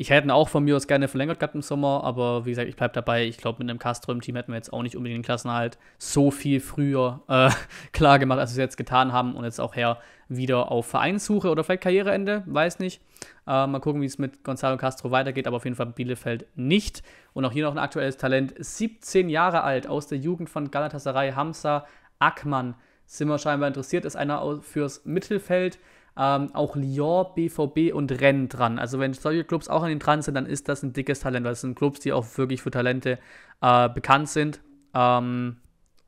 Ich hätte ihn auch von mir aus gerne verlängert gehabt im Sommer, aber wie gesagt, ich bleibe dabei. Ich glaube, mit einem Castro-Team im hätten wir jetzt auch nicht unbedingt den Klassenhalt so viel früher äh, klar gemacht, als wir es jetzt getan haben und jetzt auch her wieder auf Vereinssuche oder vielleicht Karriereende, weiß nicht. Äh, mal gucken, wie es mit Gonzalo Castro weitergeht, aber auf jeden Fall Bielefeld nicht. Und auch hier noch ein aktuelles Talent, 17 Jahre alt, aus der Jugend von Galatasaray, Hamza Ackmann. Sind wir scheinbar interessiert, ist einer fürs Mittelfeld ähm, auch Lyon, BVB und Rennes dran. Also wenn solche Clubs auch an den dran sind, dann ist das ein dickes Talent, Das sind Clubs, die auch wirklich für Talente äh, bekannt sind. Ähm,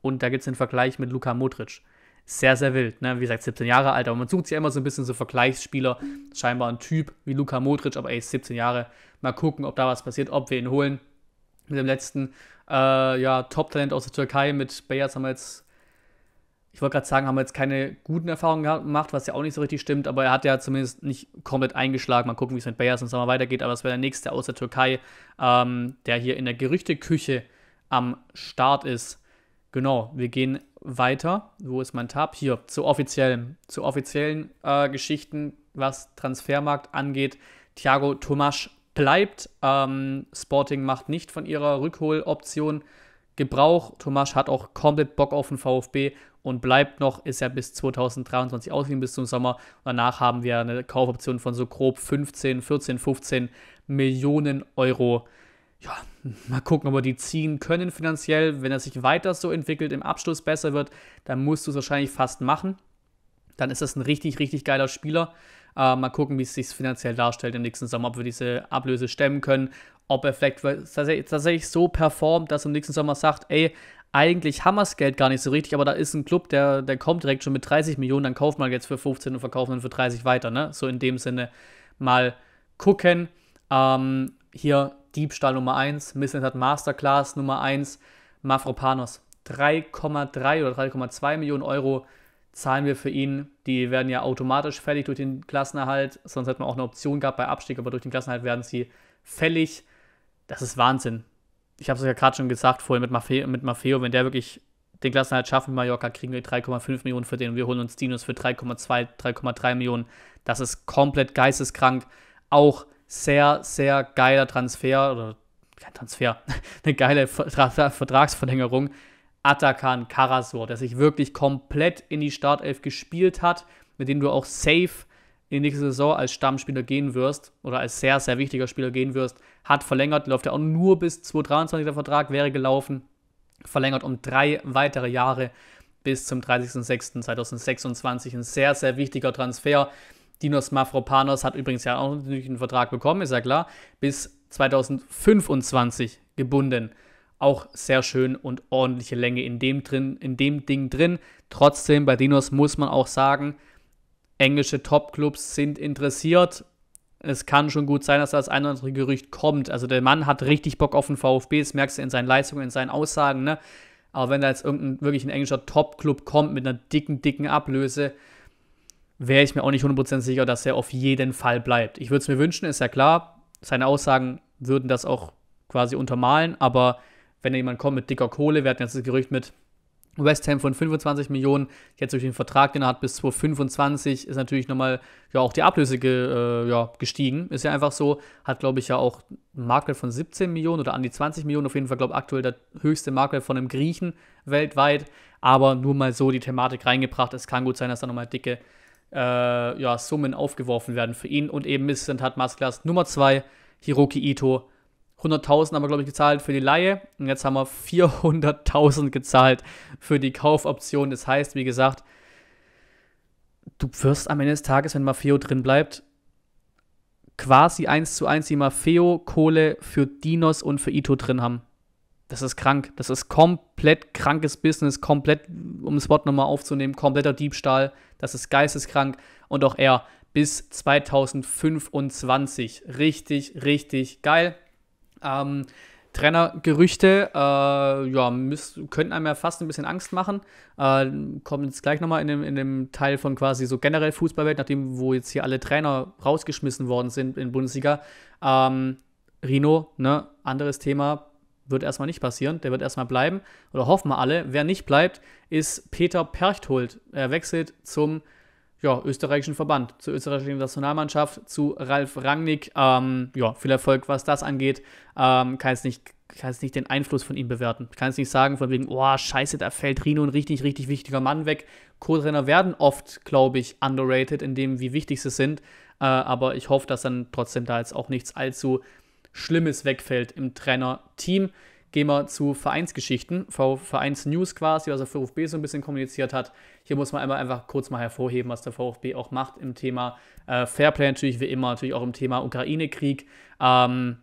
und da gibt es den Vergleich mit Luka Modric. Sehr, sehr wild, ne? wie gesagt, 17 Jahre alt, aber man sucht sich ja immer so ein bisschen so Vergleichsspieler, scheinbar ein Typ wie Luka Modric, aber ey, 17 Jahre, mal gucken, ob da was passiert, ob wir ihn holen. Mit dem letzten äh, ja, Top-Talent aus der Türkei, mit Bayern haben wir jetzt ich wollte gerade sagen, haben wir jetzt keine guten Erfahrungen gemacht, was ja auch nicht so richtig stimmt, aber er hat ja zumindest nicht komplett eingeschlagen. Mal gucken, wie es mit Bayers im Sommer weitergeht, aber es wäre der nächste aus der Türkei, ähm, der hier in der Gerüchteküche am Start ist. Genau, wir gehen weiter. Wo ist mein Tab? Hier, zu offiziellen, zu offiziellen äh, Geschichten, was Transfermarkt angeht. Thiago Tomasch bleibt. Ähm, Sporting macht nicht von ihrer Rückholoption Gebrauch. Tomasch hat auch komplett Bock auf den VfB und bleibt noch, ist ja bis 2023 ausgeliehen, bis zum Sommer. danach haben wir eine Kaufoption von so grob 15, 14, 15 Millionen Euro. Ja, mal gucken, ob wir die ziehen können finanziell. Wenn er sich weiter so entwickelt, im Abschluss besser wird, dann musst du es wahrscheinlich fast machen. Dann ist das ein richtig, richtig geiler Spieler. Äh, mal gucken, wie es sich finanziell darstellt im nächsten Sommer, ob wir diese Ablöse stemmen können, ob er vielleicht tatsächlich so performt, dass er im nächsten Sommer sagt, ey, eigentlich haben wir das Geld gar nicht so richtig, aber da ist ein Club, der, der kommt direkt schon mit 30 Millionen, dann kauft man jetzt für 15 und verkauft dann für 30 weiter, ne? So in dem Sinne mal gucken. Ähm, hier Diebstahl Nummer 1, Missland hat Masterclass Nummer 1, Mafropanos 3,3 oder 3,2 Millionen Euro zahlen wir für ihn. Die werden ja automatisch fällig durch den Klassenerhalt. Sonst hätte man auch eine Option gehabt bei Abstieg, aber durch den Klassenerhalt werden sie fällig. Das ist Wahnsinn. Ich habe es ja gerade schon gesagt vorhin mit Maffeo, mit Maffeo, wenn der wirklich den Klassenerhalt schafft mit Mallorca, kriegen wir 3,5 Millionen für den. und Wir holen uns Dinos für 3,2, 3,3 Millionen. Das ist komplett geisteskrank. Auch sehr, sehr geiler Transfer oder kein Transfer, eine geile Vertragsverlängerung Atakan Karasor, der sich wirklich komplett in die Startelf gespielt hat, mit dem du auch safe in die nächste Saison als Stammspieler gehen wirst oder als sehr, sehr wichtiger Spieler gehen wirst, hat verlängert, läuft ja auch nur bis 2023 der Vertrag, wäre gelaufen, verlängert um drei weitere Jahre bis zum 30.06.2026. Ein sehr, sehr wichtiger Transfer. Dinos Mafropanos hat übrigens ja auch natürlich einen Vertrag bekommen, ist ja klar, bis 2025 gebunden auch sehr schön und ordentliche Länge in dem, drin, in dem Ding drin. Trotzdem, bei Dinos muss man auch sagen, englische Topclubs sind interessiert. Es kann schon gut sein, dass das ein oder andere Gerücht kommt. Also der Mann hat richtig Bock auf den VfB, das merkst du in seinen Leistungen, in seinen Aussagen. Ne? Aber wenn da jetzt irgendein wirklich ein englischer Topclub kommt mit einer dicken, dicken Ablöse, wäre ich mir auch nicht 100% sicher, dass er auf jeden Fall bleibt. Ich würde es mir wünschen, ist ja klar. Seine Aussagen würden das auch quasi untermalen, aber wenn da jemand kommt mit dicker Kohle, wir hatten jetzt das Gerücht mit West Ham von 25 Millionen, jetzt durch den Vertrag, den er hat bis 2025, ist natürlich nochmal ja auch die Ablöse ge, äh, ja, gestiegen. Ist ja einfach so, hat glaube ich ja auch einen Marktwert von 17 Millionen oder an die 20 Millionen, auf jeden Fall glaube ich aktuell der höchste Marktwert von einem Griechen weltweit, aber nur mal so die Thematik reingebracht. Es kann gut sein, dass da nochmal dicke äh, ja, Summen aufgeworfen werden für ihn und eben ist Missstand hat Masklas Nummer 2, Hiroki Ito, 100.000 haben wir, glaube ich, gezahlt für die Laie und jetzt haben wir 400.000 gezahlt für die Kaufoption. Das heißt, wie gesagt, du wirst am Ende des Tages, wenn Maffeo drin bleibt, quasi 1 zu 1 die Maffeo-Kohle für Dinos und für Ito drin haben. Das ist krank. Das ist komplett krankes Business, komplett, um das Wort nochmal aufzunehmen, kompletter Diebstahl. Das ist geisteskrank. Und auch er bis 2025. Richtig, richtig geil. Ähm, Trainergerüchte äh, ja, müsst, könnten einem ja fast ein bisschen Angst machen. Äh, kommen jetzt gleich nochmal in dem, in dem Teil von quasi so generell Fußballwelt, nachdem wo jetzt hier alle Trainer rausgeschmissen worden sind in Bundesliga. Ähm, Rino, ne, anderes Thema, wird erstmal nicht passieren. Der wird erstmal bleiben. Oder hoffen wir alle. Wer nicht bleibt, ist Peter Perchthold. Er wechselt zum ja, österreichischen Verband, zur österreichischen Nationalmannschaft, zu Ralf Rangnick. Ähm, ja, viel Erfolg, was das angeht. Ähm, kann es nicht kann jetzt nicht den Einfluss von ihm bewerten. Ich kann es nicht sagen, von wegen, oh, scheiße, da fällt Rino ein richtig, richtig wichtiger Mann weg. Co-Trainer werden oft, glaube ich, underrated in dem, wie wichtig sie sind. Äh, aber ich hoffe, dass dann trotzdem da jetzt auch nichts allzu Schlimmes wegfällt im Trainer-Team gehen wir zu Vereinsgeschichten, Vereinsnews quasi, was der VfB so ein bisschen kommuniziert hat. Hier muss man einmal einfach kurz mal hervorheben, was der VfB auch macht im Thema äh, Fairplay natürlich wie immer, natürlich auch im Thema Ukraine-Krieg. Ähm,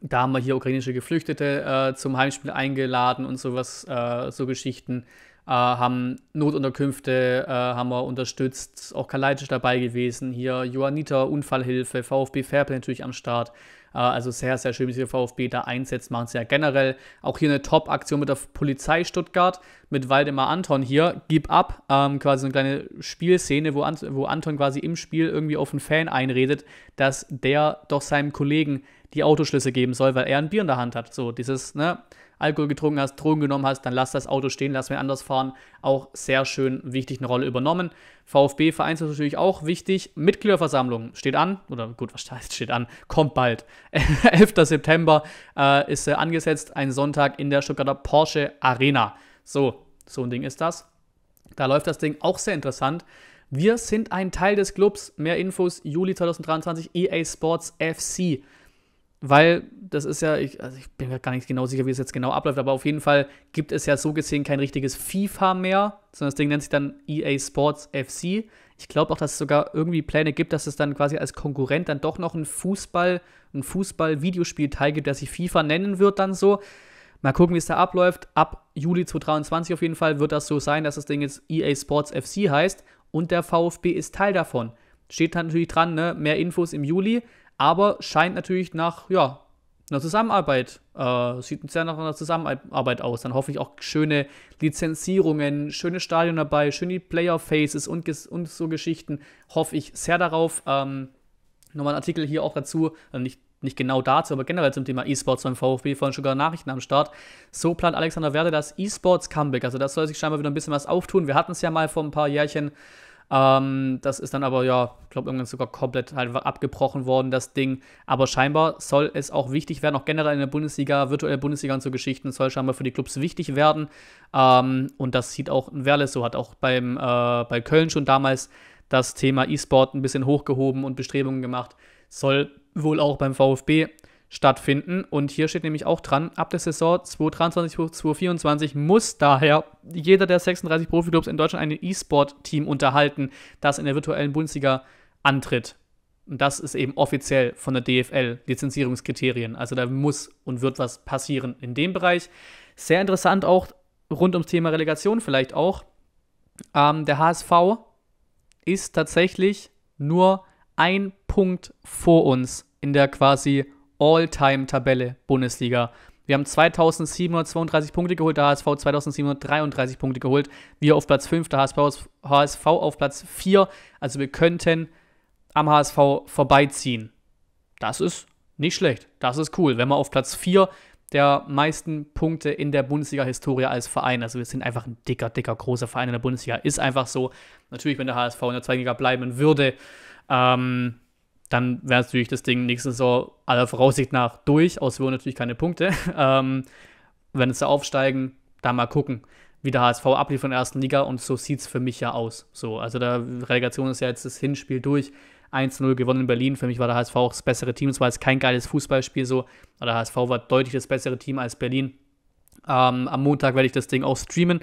da haben wir hier ukrainische Geflüchtete äh, zum Heimspiel eingeladen und sowas, äh, so Geschichten. Äh, haben Notunterkünfte, äh, haben wir unterstützt, auch Kaleitsch dabei gewesen, hier Johanniter, Unfallhilfe, VfB Fairplay natürlich am Start. Äh, also sehr, sehr schön, wie sich der VfB da einsetzt, machen sie ja generell. Auch hier eine Top-Aktion mit der Polizei Stuttgart, mit Waldemar Anton hier, gib ab, ähm, quasi eine kleine Spielszene, wo, Ant wo Anton quasi im Spiel irgendwie auf einen Fan einredet, dass der doch seinem Kollegen die Autoschlüsse geben soll, weil er ein Bier in der Hand hat. So, dieses, ne, Alkohol getrunken hast, Drogen genommen hast, dann lass das Auto stehen, lass mir anders fahren. Auch sehr schön wichtig eine Rolle übernommen. VfB Vereins ist natürlich auch wichtig. Mitgliederversammlung steht an, oder gut, was heißt steht an, kommt bald. 11. September äh, ist äh, angesetzt, ein Sonntag in der Stuttgarter Porsche Arena. So, so ein Ding ist das. Da läuft das Ding auch sehr interessant. Wir sind ein Teil des Clubs. Mehr Infos Juli 2023 EA Sports FC weil das ist ja, ich, also ich bin mir gar nicht genau sicher, wie es jetzt genau abläuft, aber auf jeden Fall gibt es ja so gesehen kein richtiges FIFA mehr, sondern das Ding nennt sich dann EA Sports FC. Ich glaube auch, dass es sogar irgendwie Pläne gibt, dass es dann quasi als Konkurrent dann doch noch ein Fußball, ein Fußball-Videospielteil gibt, der sich FIFA nennen wird dann so. Mal gucken, wie es da abläuft. Ab Juli 2023 auf jeden Fall wird das so sein, dass das Ding jetzt EA Sports FC heißt und der VfB ist Teil davon. Steht da halt natürlich dran, ne? Mehr Infos im Juli aber scheint natürlich nach, ja, einer Zusammenarbeit, äh, sieht sehr nach einer Zusammenarbeit aus. Dann hoffe ich auch schöne Lizenzierungen, schöne Stadion dabei, schöne Player-Faces und, und so Geschichten. Hoffe ich sehr darauf. Ähm, nochmal ein Artikel hier auch dazu, also nicht, nicht genau dazu, aber generell zum Thema E-Sports beim VfB, vorhin gar Nachrichten am Start. So plant Alexander Werde das E-Sports Comeback. Also das soll sich scheinbar wieder ein bisschen was auftun. Wir hatten es ja mal vor ein paar Jährchen ähm, das ist dann aber, ja, ich glaube, irgendwann sogar komplett halt abgebrochen worden, das Ding. Aber scheinbar soll es auch wichtig werden, auch generell in der Bundesliga, virtuelle Bundesliga und so Geschichten, soll scheinbar für die Clubs wichtig werden. Ähm, und das sieht auch Werle so, hat auch beim, äh, bei Köln schon damals das Thema E-Sport ein bisschen hochgehoben und Bestrebungen gemacht. Soll wohl auch beim VfB stattfinden. Und hier steht nämlich auch dran, ab der Saison 2023, 2024 muss daher jeder der 36 Profiklubs in Deutschland ein E-Sport-Team unterhalten, das in der virtuellen Bundesliga antritt. Und das ist eben offiziell von der DFL Lizenzierungskriterien. Also da muss und wird was passieren in dem Bereich. Sehr interessant auch rund ums Thema Relegation vielleicht auch. Ähm, der HSV ist tatsächlich nur ein Punkt vor uns in der quasi All-Time-Tabelle Bundesliga. Wir haben 2732 Punkte geholt, der HSV 2733 Punkte geholt. Wir auf Platz 5, der HSV, HSV auf Platz 4. Also wir könnten am HSV vorbeiziehen. Das ist nicht schlecht. Das ist cool, wenn man auf Platz 4 der meisten Punkte in der Bundesliga-Historie als Verein. Also wir sind einfach ein dicker, dicker, großer Verein in der Bundesliga. Ist einfach so. Natürlich, wenn der HSV in der 2 Liga bleiben würde, ähm, dann wäre natürlich das Ding nächste Saison aller Voraussicht nach durch, außer wir natürlich keine Punkte. ähm, wenn es da aufsteigen, da mal gucken, wie der HSV abliefert von der ersten Liga und so sieht es für mich ja aus. So, also der Relegation ist ja jetzt das Hinspiel durch. 1-0 gewonnen in Berlin. Für mich war der HSV auch das bessere Team. Es war jetzt kein geiles Fußballspiel so, aber der HSV war deutlich das bessere Team als Berlin. Ähm, am Montag werde ich das Ding auch streamen.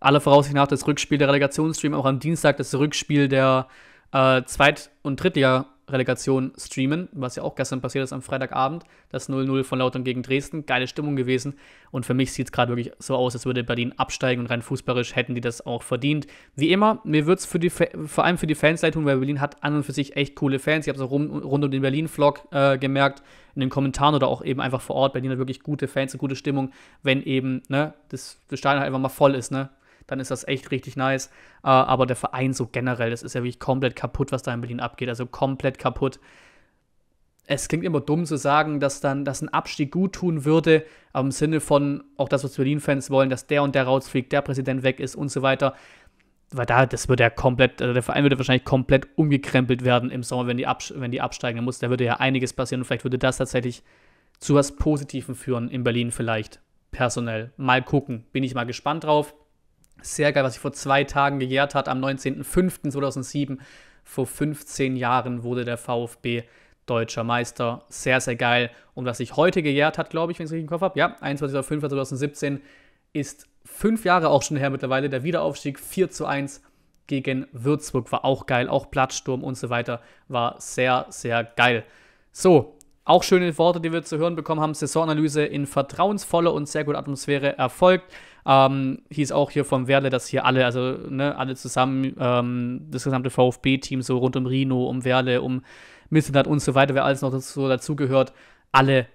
Alle Voraussicht nach das Rückspiel der Relegationsstream, auch am Dienstag das Rückspiel der äh, Zweit- und Drittliga Relegation streamen, was ja auch gestern passiert ist am Freitagabend. Das 0-0 von Lautern gegen Dresden. Geile Stimmung gewesen. Und für mich sieht es gerade wirklich so aus, als würde Berlin absteigen und rein fußballerisch hätten die das auch verdient. Wie immer, mir wird es vor allem für die Fans leid tun, weil Berlin hat an und für sich echt coole Fans. Ich habe es auch rum, rund um den Berlin-Vlog äh, gemerkt, in den Kommentaren oder auch eben einfach vor Ort. Berlin hat wirklich gute Fans und gute Stimmung, wenn eben ne, das, das Stadion halt einfach mal voll ist. Ne? dann ist das echt richtig nice. Äh, aber der Verein so generell, das ist ja wirklich komplett kaputt, was da in Berlin abgeht. Also komplett kaputt. Es klingt immer dumm zu sagen, dass dann dass ein Abstieg gut tun würde, aber im Sinne von auch das, was Berlin-Fans wollen, dass der und der rausfliegt, der Präsident weg ist und so weiter. Weil da, das würde ja komplett, also der Verein würde wahrscheinlich komplett umgekrempelt werden im Sommer, wenn die, wenn die absteigen muss. Da würde ja einiges passieren und vielleicht würde das tatsächlich zu was Positivem führen in Berlin vielleicht personell. Mal gucken, bin ich mal gespannt drauf. Sehr geil, was sich vor zwei Tagen gejährt hat, am 19.05.2007. Vor 15 Jahren wurde der VfB deutscher Meister. Sehr, sehr geil. Und was sich heute gejährt hat, glaube ich, wenn ich es richtig im Kopf habe, ja, 21.05.2017 ist fünf Jahre auch schon her mittlerweile. Der Wiederaufstieg 4 zu 1 gegen Würzburg war auch geil. Auch Plattsturm und so weiter war sehr, sehr geil. So, auch schöne Worte, die wir zu hören bekommen haben. Saisonanalyse in vertrauensvoller und sehr guter Atmosphäre erfolgt. Ähm, hieß auch hier vom Werle, dass hier alle, also ne, alle zusammen, ähm, das gesamte VfB-Team, so rund um Rino, um Werle, um Missendat und so weiter, wer alles noch so dazugehört, alle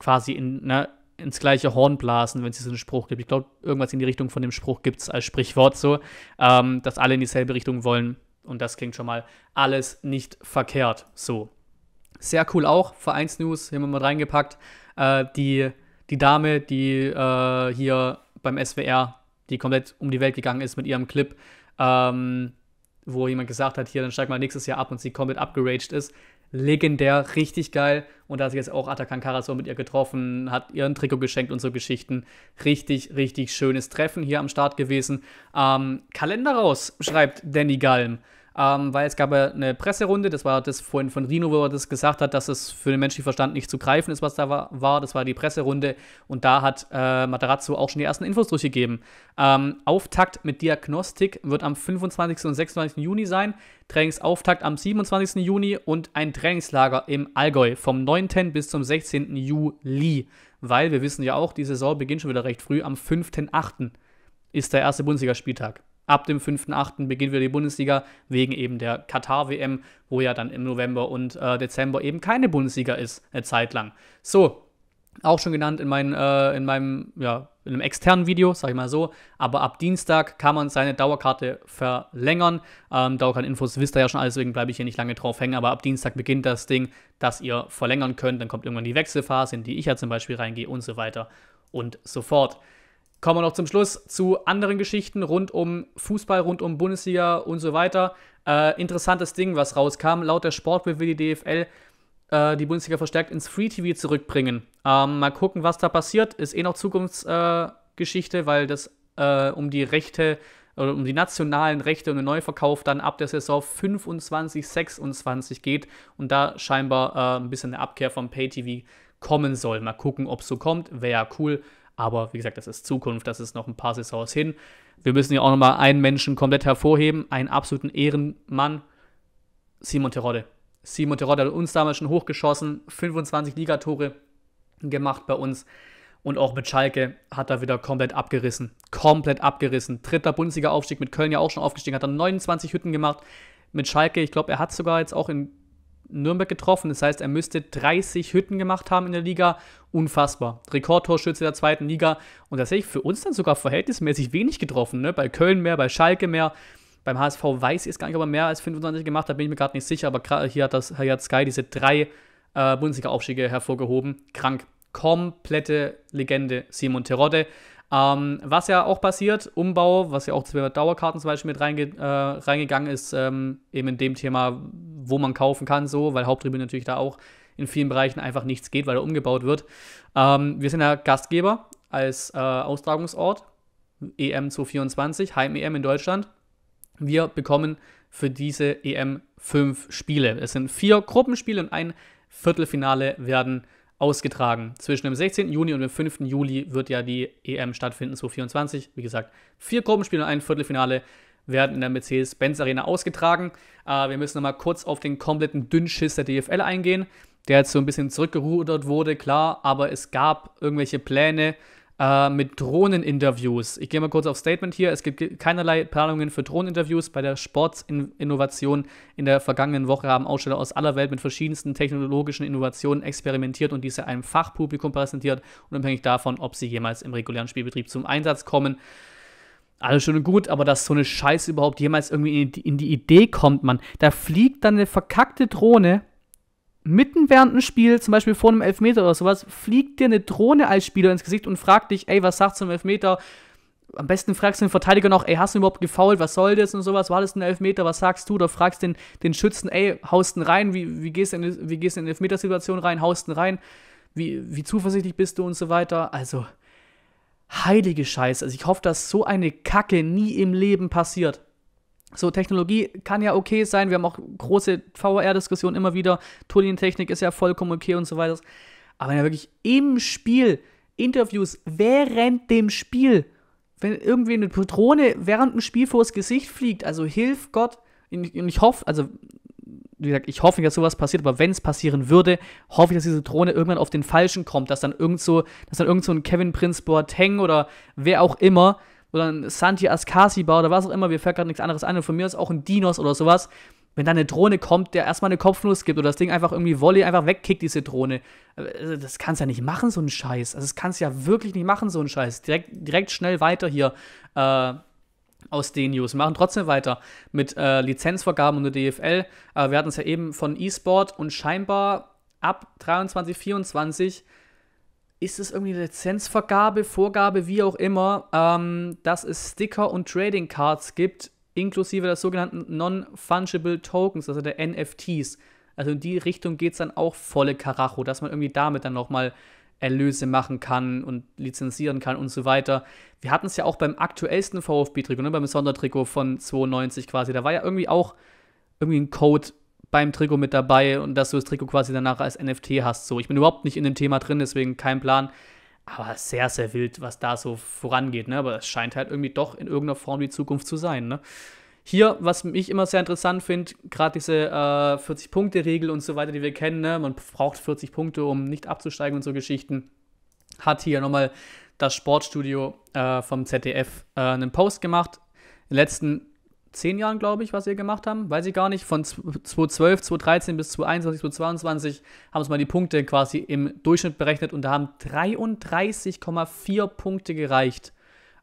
quasi in, ne, ins gleiche Horn blasen, wenn es diesen Spruch gibt. Ich glaube, irgendwas in die Richtung von dem Spruch gibt es als Sprichwort so, ähm, dass alle in dieselbe Richtung wollen. Und das klingt schon mal alles nicht verkehrt so. Sehr cool auch, Vereinsnews, hier haben wir mal reingepackt. Äh, die, die Dame, die äh, hier beim SWR, die komplett um die Welt gegangen ist mit ihrem Clip, ähm, wo jemand gesagt hat, hier, dann steig mal nächstes Jahr ab und sie komplett abgeraged ist. Legendär, richtig geil. Und da hat sich jetzt auch Atakan Karasor mit ihr getroffen, hat ihr ein Trikot geschenkt und so Geschichten. Richtig, richtig schönes Treffen hier am Start gewesen. Ähm, Kalender raus, schreibt Danny Galm ähm, weil es gab ja eine Presserunde, das war das vorhin von Rino, wo er das gesagt hat, dass es für den menschlichen Verstand nicht zu greifen ist, was da war. Das war die Presserunde und da hat äh, Materazzo auch schon die ersten Infos durchgegeben. Ähm, Auftakt mit Diagnostik wird am 25. und 26. Juni sein, Trainingsauftakt am 27. Juni und ein Trainingslager im Allgäu vom 9. bis zum 16. Juli, weil wir wissen ja auch, die Saison beginnt schon wieder recht früh, am 5.8. ist der erste Bundesligaspieltag. Ab dem 5.8. beginnt wieder die Bundesliga wegen eben der Katar-WM, wo ja dann im November und äh, Dezember eben keine Bundesliga ist, eine Zeit lang. So, auch schon genannt in, mein, äh, in meinem, ja, in einem externen Video, sag ich mal so. Aber ab Dienstag kann man seine Dauerkarte verlängern. Ähm, Dauerkarteninfos wisst ihr ja schon, alles, deswegen bleibe ich hier nicht lange drauf hängen. Aber ab Dienstag beginnt das Ding, dass ihr verlängern könnt. Dann kommt irgendwann die Wechselphase, in die ich ja zum Beispiel reingehe und so weiter und so fort. Kommen wir noch zum Schluss zu anderen Geschichten rund um Fußball, rund um Bundesliga und so weiter. Äh, interessantes Ding, was rauskam. Laut der Sportbild will die DFL äh, die Bundesliga verstärkt ins Free TV zurückbringen. Ähm, mal gucken, was da passiert. Ist eh noch Zukunftsgeschichte, äh, weil das äh, um die Rechte oder äh, um die nationalen Rechte und den Neuverkauf dann ab der Saison 25, 26 geht und da scheinbar äh, ein bisschen eine Abkehr vom Pay TV kommen soll. Mal gucken, ob es so kommt. Wäre ja cool aber wie gesagt, das ist Zukunft, das ist noch ein paar Saisons hin. Wir müssen ja auch nochmal einen Menschen komplett hervorheben, einen absoluten Ehrenmann, Simon Terodde. Simon Terodde hat uns damals schon hochgeschossen, 25 Ligatore gemacht bei uns. Und auch mit Schalke hat er wieder komplett abgerissen. Komplett abgerissen. Dritter Bundesliga-Aufstieg mit Köln ja auch schon aufgestiegen, hat dann 29 Hütten gemacht. Mit Schalke, ich glaube, er hat sogar jetzt auch in Nürnberg getroffen. Das heißt, er müsste 30 Hütten gemacht haben in der Liga. Unfassbar. Rekordtorschütze der zweiten Liga. Und tatsächlich für uns dann sogar verhältnismäßig wenig getroffen. Ne? Bei Köln mehr, bei Schalke mehr. Beim HSV weiß ich es gar nicht, ob er mehr als 25 gemacht hat, bin ich mir gerade nicht sicher. Aber hier hat, das, hier hat Sky diese drei äh, Bundesliga-Aufstiege hervorgehoben. Krank. Komplette Legende Simon Terodde. Ähm, was ja auch passiert, Umbau, was ja auch zu Dauerkarten zum Beispiel mit reinge äh, reingegangen ist, ähm, eben in dem Thema, wo man kaufen kann, so, weil Haupttribüne natürlich da auch in vielen Bereichen einfach nichts geht, weil er umgebaut wird. Ähm, wir sind ja Gastgeber als äh, Austragungsort, EM 224, Heim-EM in Deutschland. Wir bekommen für diese EM fünf Spiele. Es sind vier Gruppenspiele und ein Viertelfinale werden ausgetragen. Zwischen dem 16. Juni und dem 5. Juli wird ja die EM stattfinden, 224. Wie gesagt, vier Gruppenspiele und ein Viertelfinale werden in der Mercedes-Benz Arena ausgetragen. Äh, wir müssen nochmal kurz auf den kompletten Dünnschiss der DFL eingehen, der jetzt so ein bisschen zurückgerudert wurde, klar, aber es gab irgendwelche Pläne äh, mit Drohneninterviews. Ich gehe mal kurz auf Statement hier. Es gibt keinerlei Planungen für Drohneninterviews. Bei der Sportsinnovation in der vergangenen Woche haben Aussteller aus aller Welt mit verschiedensten technologischen Innovationen experimentiert und diese einem Fachpublikum präsentiert, unabhängig davon, ob sie jemals im regulären Spielbetrieb zum Einsatz kommen alles schön und gut, aber dass so eine Scheiße überhaupt jemals irgendwie in die, in die Idee kommt, man. Da fliegt dann eine verkackte Drohne mitten während dem Spiel, zum Beispiel vor einem Elfmeter oder sowas, fliegt dir eine Drohne als Spieler ins Gesicht und fragt dich, ey, was sagst du im Elfmeter? Am besten fragst du den Verteidiger noch, ey, hast du überhaupt gefault, was soll das und sowas, war das ein Elfmeter, was sagst du? Oder fragst den, den Schützen, ey, haust den rein, wie, wie gehst du in, wie in eine Elfmetersituation rein, haust den rein, wie, wie zuversichtlich bist du und so weiter. Also, Heilige Scheiße. Also ich hoffe, dass so eine Kacke nie im Leben passiert. So, Technologie kann ja okay sein. Wir haben auch große VR-Diskussionen immer wieder. tullien ist ja vollkommen okay und so weiter. Aber wenn ja wirklich im Spiel Interviews während dem Spiel, wenn irgendwie eine Drohne während dem Spiel vors Gesicht fliegt, also hilf Gott. Und ich hoffe, also wie gesagt, ich hoffe nicht, dass sowas passiert, aber wenn es passieren würde, hoffe ich, dass diese Drohne irgendwann auf den Falschen kommt, dass dann irgend so, dass dann irgend so ein Kevin Prince Boateng oder wer auch immer oder ein Santi Askasiba oder was auch immer, mir fällt gerade nichts anderes ein und von mir ist auch ein Dinos oder sowas, wenn da eine Drohne kommt, der erstmal eine Kopfnuss gibt oder das Ding einfach irgendwie Volley einfach wegkickt, diese Drohne. Äh, das kannst du ja nicht machen, so einen Scheiß. Also das kannst du ja wirklich nicht machen, so einen Scheiß. Direkt, direkt schnell weiter hier. Äh, aus den News. Wir machen trotzdem weiter mit äh, Lizenzvergaben und der DFL. Äh, wir hatten es ja eben von E-Sport und scheinbar ab 23, 24 ist es irgendwie eine Lizenzvergabe, Vorgabe, wie auch immer, ähm, dass es Sticker und Trading Cards gibt, inklusive der sogenannten Non-Fungible Tokens, also der NFTs. Also in die Richtung geht es dann auch volle Karacho, dass man irgendwie damit dann nochmal Erlöse machen kann und lizenzieren kann und so weiter. Wir hatten es ja auch beim aktuellsten VfB-Trikot, ne, beim Sondertrikot von 92 quasi. Da war ja irgendwie auch irgendwie ein Code beim Trikot mit dabei und dass du das Trikot quasi danach als NFT hast. So, ich bin überhaupt nicht in dem Thema drin, deswegen kein Plan. Aber sehr, sehr wild, was da so vorangeht. Ne? Aber es scheint halt irgendwie doch in irgendeiner Form die Zukunft zu sein. Ne? Hier, was ich immer sehr interessant finde, gerade diese äh, 40-Punkte-Regel und so weiter, die wir kennen, ne? man braucht 40 Punkte, um nicht abzusteigen und so Geschichten, hat hier nochmal das Sportstudio äh, vom ZDF äh, einen Post gemacht. In den letzten zehn Jahren, glaube ich, was sie gemacht haben, weiß ich gar nicht. Von 2012, 2013 bis 2021, 2022 haben sie mal die Punkte quasi im Durchschnitt berechnet und da haben 33,4 Punkte gereicht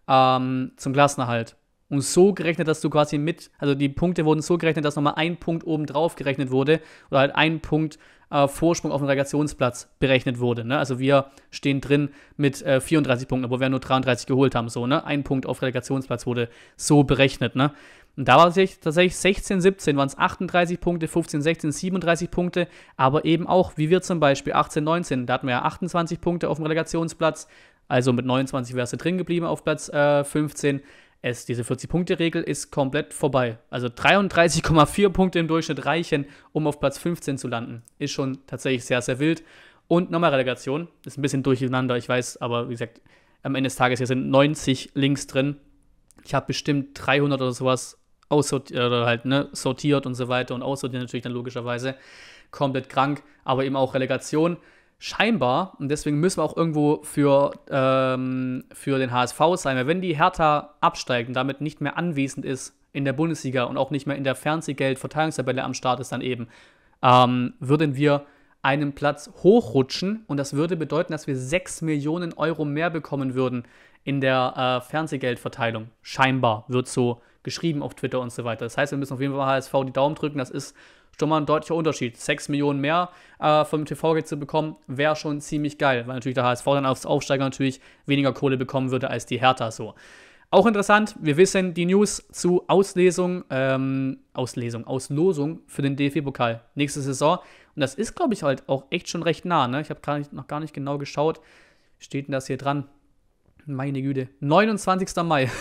ähm, zum Klassenerhalt und so gerechnet, dass du quasi mit, also die Punkte wurden so gerechnet, dass nochmal ein Punkt oben drauf gerechnet wurde oder halt ein Punkt äh, Vorsprung auf den Relegationsplatz berechnet wurde. Ne? Also wir stehen drin mit äh, 34 Punkten, obwohl wir nur 33 geholt haben. So, ne? Ein Punkt auf Relegationsplatz wurde so berechnet. Ne? Und da war es tatsächlich 16, 17 waren es 38 Punkte, 15, 16, 37 Punkte, aber eben auch, wie wir zum Beispiel 18, 19, da hatten wir ja 28 Punkte auf dem Relegationsplatz, also mit 29 wärst du drin geblieben auf Platz äh, 15 es diese 40-Punkte-Regel ist komplett vorbei. Also 33,4 Punkte im Durchschnitt reichen, um auf Platz 15 zu landen. Ist schon tatsächlich sehr, sehr wild. Und nochmal Relegation. Ist ein bisschen durcheinander, ich weiß, aber wie gesagt, am Ende des Tages, hier sind 90 Links drin. Ich habe bestimmt 300 oder sowas aussortiert, oder halt, ne, sortiert und so weiter und aussortiert natürlich dann logischerweise. Komplett krank, aber eben auch Relegation scheinbar, und deswegen müssen wir auch irgendwo für, ähm, für den HSV sein, weil wenn die Hertha absteigt und damit nicht mehr anwesend ist in der Bundesliga und auch nicht mehr in der Fernsehgeldverteilungstabelle am Start ist, dann eben, ähm, würden wir einen Platz hochrutschen und das würde bedeuten, dass wir 6 Millionen Euro mehr bekommen würden in der äh, Fernsehgeldverteilung. Scheinbar wird so geschrieben auf Twitter und so weiter. Das heißt, wir müssen auf jeden Fall HSV die Daumen drücken. Das ist schon mal ein deutlicher Unterschied. 6 Millionen mehr äh, vom TV-Geld zu bekommen, wäre schon ziemlich geil, weil natürlich der HSV dann aufs Aufsteiger natürlich weniger Kohle bekommen würde als die Hertha so. Auch interessant, wir wissen die News zu Auslesung, ähm, Auslesung, Auslosung für den DFB-Pokal nächste Saison. Und das ist, glaube ich, halt auch echt schon recht nah. Ne? Ich habe noch gar nicht genau geschaut. Steht denn das hier dran? Meine Güte. 29. Mai.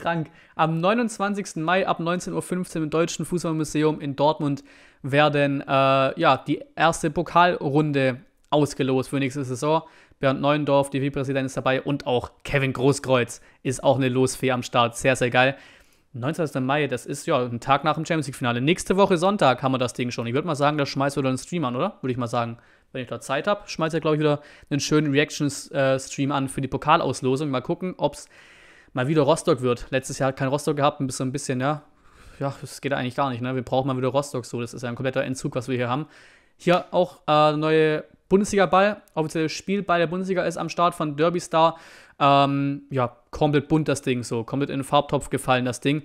krank. Am 29. Mai ab 19.15 Uhr im Deutschen Fußballmuseum in Dortmund werden äh, ja, die erste Pokalrunde ausgelost für nächste Saison. Bernd Neuendorf, dv präsident ist dabei und auch Kevin Großkreuz ist auch eine Losfee am Start. Sehr, sehr geil. 29. Mai, das ist ja ein Tag nach dem Champions League-Finale. Nächste Woche Sonntag haben wir das Ding schon. Ich würde mal sagen, da schmeißt wir dann einen Stream an, oder? Würde ich mal sagen. Wenn ich da Zeit habe, schmeißt er, glaube ich, wieder einen schönen Reaction-Stream äh, an für die Pokalauslosung. Mal gucken, ob es mal wieder Rostock wird. Letztes Jahr hat kein Rostock gehabt, ein bisschen, ein bisschen, ja, ja, das geht eigentlich gar nicht, ne? Wir brauchen mal wieder Rostock so. Das ist ja ein kompletter Entzug, was wir hier haben. Hier auch äh, neue Bundesliga-Ball, offizielles Spielball der Bundesliga ist am Start von Derby Star. Ähm, ja, komplett bunt das Ding so, komplett in den Farbtopf gefallen das Ding.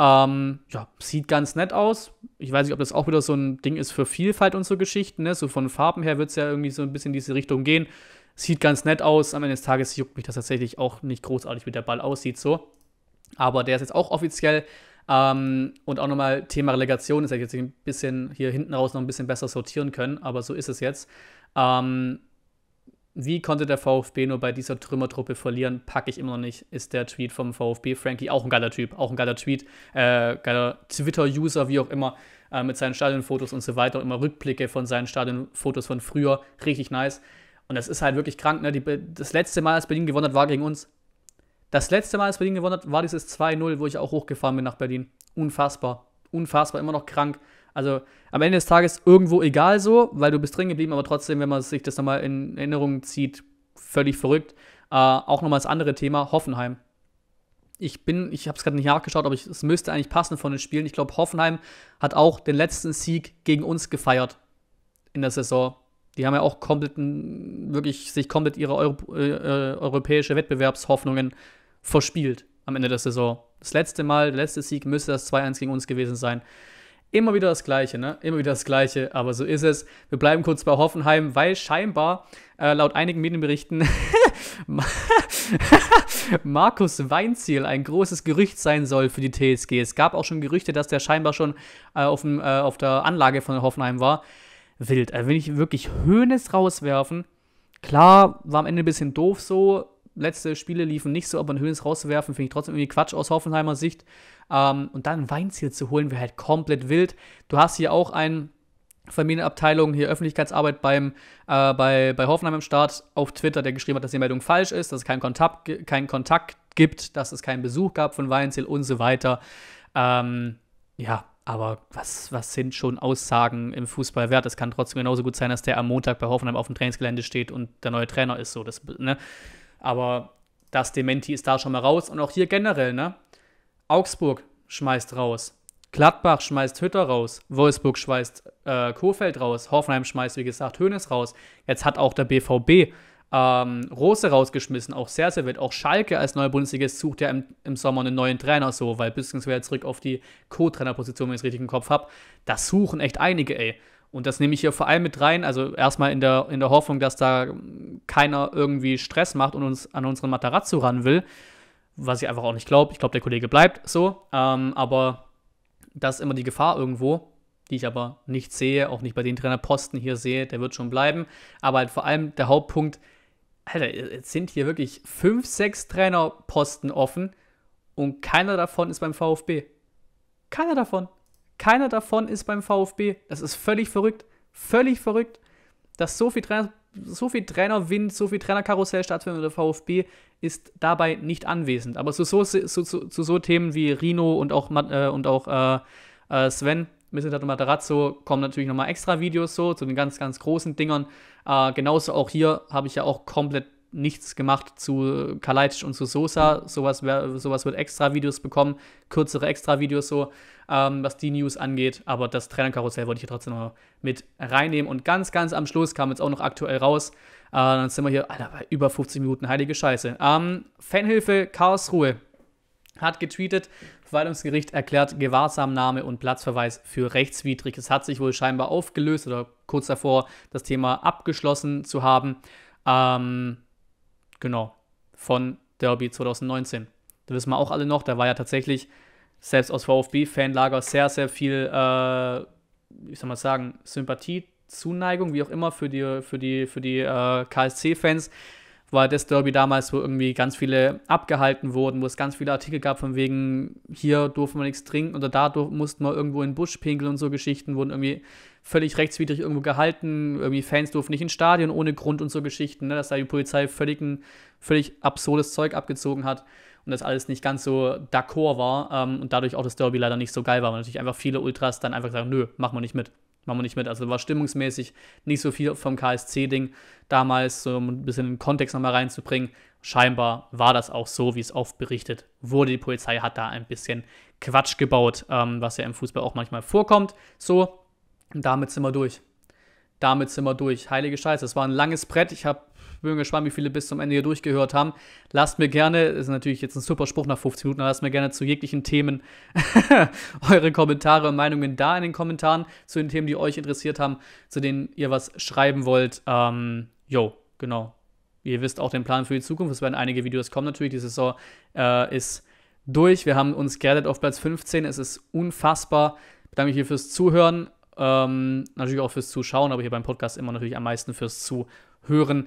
Ähm, ja, sieht ganz nett aus. Ich weiß nicht, ob das auch wieder so ein Ding ist für Vielfalt und so Geschichten. Ne? So von Farben her wird es ja irgendwie so ein bisschen in diese Richtung gehen. Sieht ganz nett aus. Am Ende des Tages juckt mich das tatsächlich auch nicht großartig, wie der Ball aussieht so. Aber der ist jetzt auch offiziell. Ähm, und auch nochmal Thema Relegation Das hätte ich jetzt ein bisschen hier hinten raus noch ein bisschen besser sortieren können, aber so ist es jetzt. Ähm, wie konnte der VfB nur bei dieser Trümmertruppe verlieren? Packe ich immer noch nicht, ist der Tweet vom VfB. Frankie, auch ein geiler Typ, auch ein geiler Tweet, äh, geiler Twitter-User, wie auch immer, äh, mit seinen Stadionfotos und so weiter. Immer Rückblicke von seinen Stadionfotos von früher, richtig nice. Und das ist halt wirklich krank. Ne? Die, das letzte Mal, als Berlin gewonnen hat, war gegen uns. Das letzte Mal, als Berlin gewonnen hat, war dieses 2-0, wo ich auch hochgefahren bin nach Berlin. Unfassbar. Unfassbar, immer noch krank. Also am Ende des Tages irgendwo egal so, weil du bist drin geblieben, aber trotzdem, wenn man sich das nochmal in Erinnerung zieht, völlig verrückt. Äh, auch nochmal das andere Thema, Hoffenheim. Ich bin, ich habe es gerade nicht nachgeschaut, aber es müsste eigentlich passen von den Spielen. Ich glaube, Hoffenheim hat auch den letzten Sieg gegen uns gefeiert in der Saison. Die haben ja auch komplett, wirklich sich komplett ihre Euro, äh, äh, europäische Wettbewerbshoffnungen verspielt am Ende der Saison. Das letzte Mal, der letzte Sieg müsste das 2-1 gegen uns gewesen sein. Immer wieder das Gleiche, ne? Immer wieder das Gleiche, aber so ist es. Wir bleiben kurz bei Hoffenheim, weil scheinbar, äh, laut einigen Medienberichten, Markus Weinziel ein großes Gerücht sein soll für die TSG. Es gab auch schon Gerüchte, dass der scheinbar schon äh, auf, dem, äh, auf der Anlage von Hoffenheim war wild. Also wenn ich wirklich Höhnes rauswerfen, klar, war am Ende ein bisschen doof so. Letzte Spiele liefen nicht so, aber ein Höhnes rauszuwerfen, finde ich trotzdem irgendwie Quatsch aus Hoffenheimer Sicht. Ähm, und dann Weinziel zu holen, wäre halt komplett wild. Du hast hier auch einen Familienabteilung, hier Öffentlichkeitsarbeit beim, äh, bei, bei Hoffenheim im Start auf Twitter, der geschrieben hat, dass die Meldung falsch ist, dass es keinen Kontakt, keinen Kontakt gibt, dass es keinen Besuch gab von Weinzel und so weiter. Ähm, ja, aber was, was sind schon Aussagen im Fußball wert? Es kann trotzdem genauso gut sein, dass der am Montag bei Hoffenheim auf dem Trainingsgelände steht und der neue Trainer ist so. Das, ne? Aber das Dementi ist da schon mal raus. Und auch hier generell, ne? Augsburg schmeißt raus. Gladbach schmeißt Hütter raus, Wolfsburg schmeißt äh, Kofeld raus, Hoffenheim schmeißt, wie gesagt, Hoeneß raus. Jetzt hat auch der BVB ähm, Rose rausgeschmissen, auch sehr, sehr wild. Auch Schalke als neuer Bundesligist sucht ja im, im Sommer einen neuen Trainer so, weil beziehungsweise zurück auf die Co-Trainerposition, wenn ich es richtig im Kopf habe. Das suchen echt einige, ey. Und das nehme ich hier vor allem mit rein, also erstmal in der, in der Hoffnung, dass da keiner irgendwie Stress macht und uns an unseren Matarazzo ran will, was ich einfach auch nicht glaube. Ich glaube, der Kollege bleibt so, ähm, aber das ist immer die Gefahr irgendwo, die ich aber nicht sehe, auch nicht bei den Trainerposten hier sehe, der wird schon bleiben. Aber halt vor allem der Hauptpunkt, Alter, jetzt sind hier wirklich fünf, sechs Trainerposten offen und keiner davon ist beim VfB. Keiner davon. Keiner davon ist beim VfB. Das ist völlig verrückt. Völlig verrückt, dass so viel, Trainer, so viel Trainerwind, so viel Trainerkarussell stattfindet der VfB ist dabei nicht anwesend. Aber zu so, zu, zu, zu so Themen wie Rino und auch, äh, und auch äh, äh Sven, Missetat halt und Matarazzo kommen natürlich nochmal extra Videos so, zu den ganz, ganz großen Dingern. Äh, genauso auch hier habe ich ja auch komplett nichts gemacht zu Kalaitic und zu Sosa. Sowas, wär, sowas wird extra Videos bekommen, kürzere extra Videos so, ähm, was die News angeht. Aber das Trainerkarussell wollte ich hier trotzdem noch mit reinnehmen. Und ganz, ganz am Schluss kam jetzt auch noch aktuell raus. Äh, dann sind wir hier, Alter, bei über 50 Minuten, heilige Scheiße. Ähm, Fanhilfe Karlsruhe hat getweetet, Verwaltungsgericht erklärt Gewahrsamnahme und Platzverweis für rechtswidrig. Es hat sich wohl scheinbar aufgelöst oder kurz davor, das Thema abgeschlossen zu haben. Ähm, genau, von Derby 2019. Da wissen wir auch alle noch, da war ja tatsächlich selbst aus VfB-Fanlager sehr, sehr viel, äh, ich soll mal sagen, Sympathie, Zuneigung, wie auch immer, für die, für die, für die äh, KSC-Fans war das Derby damals, wo irgendwie ganz viele abgehalten wurden, wo es ganz viele Artikel gab von wegen, hier durften wir nichts trinken oder da mussten wir irgendwo in den Busch pinkeln und so Geschichten, wurden irgendwie völlig rechtswidrig irgendwo gehalten, irgendwie Fans durften nicht ins Stadion ohne Grund und so Geschichten, ne? dass da die Polizei völlig, ein, völlig absurdes Zeug abgezogen hat und das alles nicht ganz so d'accord war ähm, und dadurch auch das Derby leider nicht so geil war, weil natürlich einfach viele Ultras dann einfach sagen, nö, machen wir nicht mit machen wir nicht mit. Also war stimmungsmäßig nicht so viel vom KSC-Ding damals, so um ein bisschen den Kontext nochmal reinzubringen. Scheinbar war das auch so, wie es oft berichtet wurde. Die Polizei hat da ein bisschen Quatsch gebaut, ähm, was ja im Fußball auch manchmal vorkommt. So, und damit sind wir durch. Damit sind wir durch. Heilige Scheiße, das war ein langes Brett. Ich habe bin gespannt, wie viele bis zum Ende hier durchgehört haben. Lasst mir gerne, das ist natürlich jetzt ein super Spruch nach 15 Minuten, lasst mir gerne zu jeglichen Themen eure Kommentare und Meinungen da in den Kommentaren, zu den Themen, die euch interessiert haben, zu denen ihr was schreiben wollt. Ähm, jo, genau. Ihr wisst auch den Plan für die Zukunft. Es werden einige Videos kommen natürlich. Die Saison äh, ist durch. Wir haben uns gerettet auf Platz 15. Es ist unfassbar. Ich bedanke mich hier fürs Zuhören. Ähm, natürlich auch fürs Zuschauen, aber hier beim Podcast immer natürlich am meisten fürs Zuhören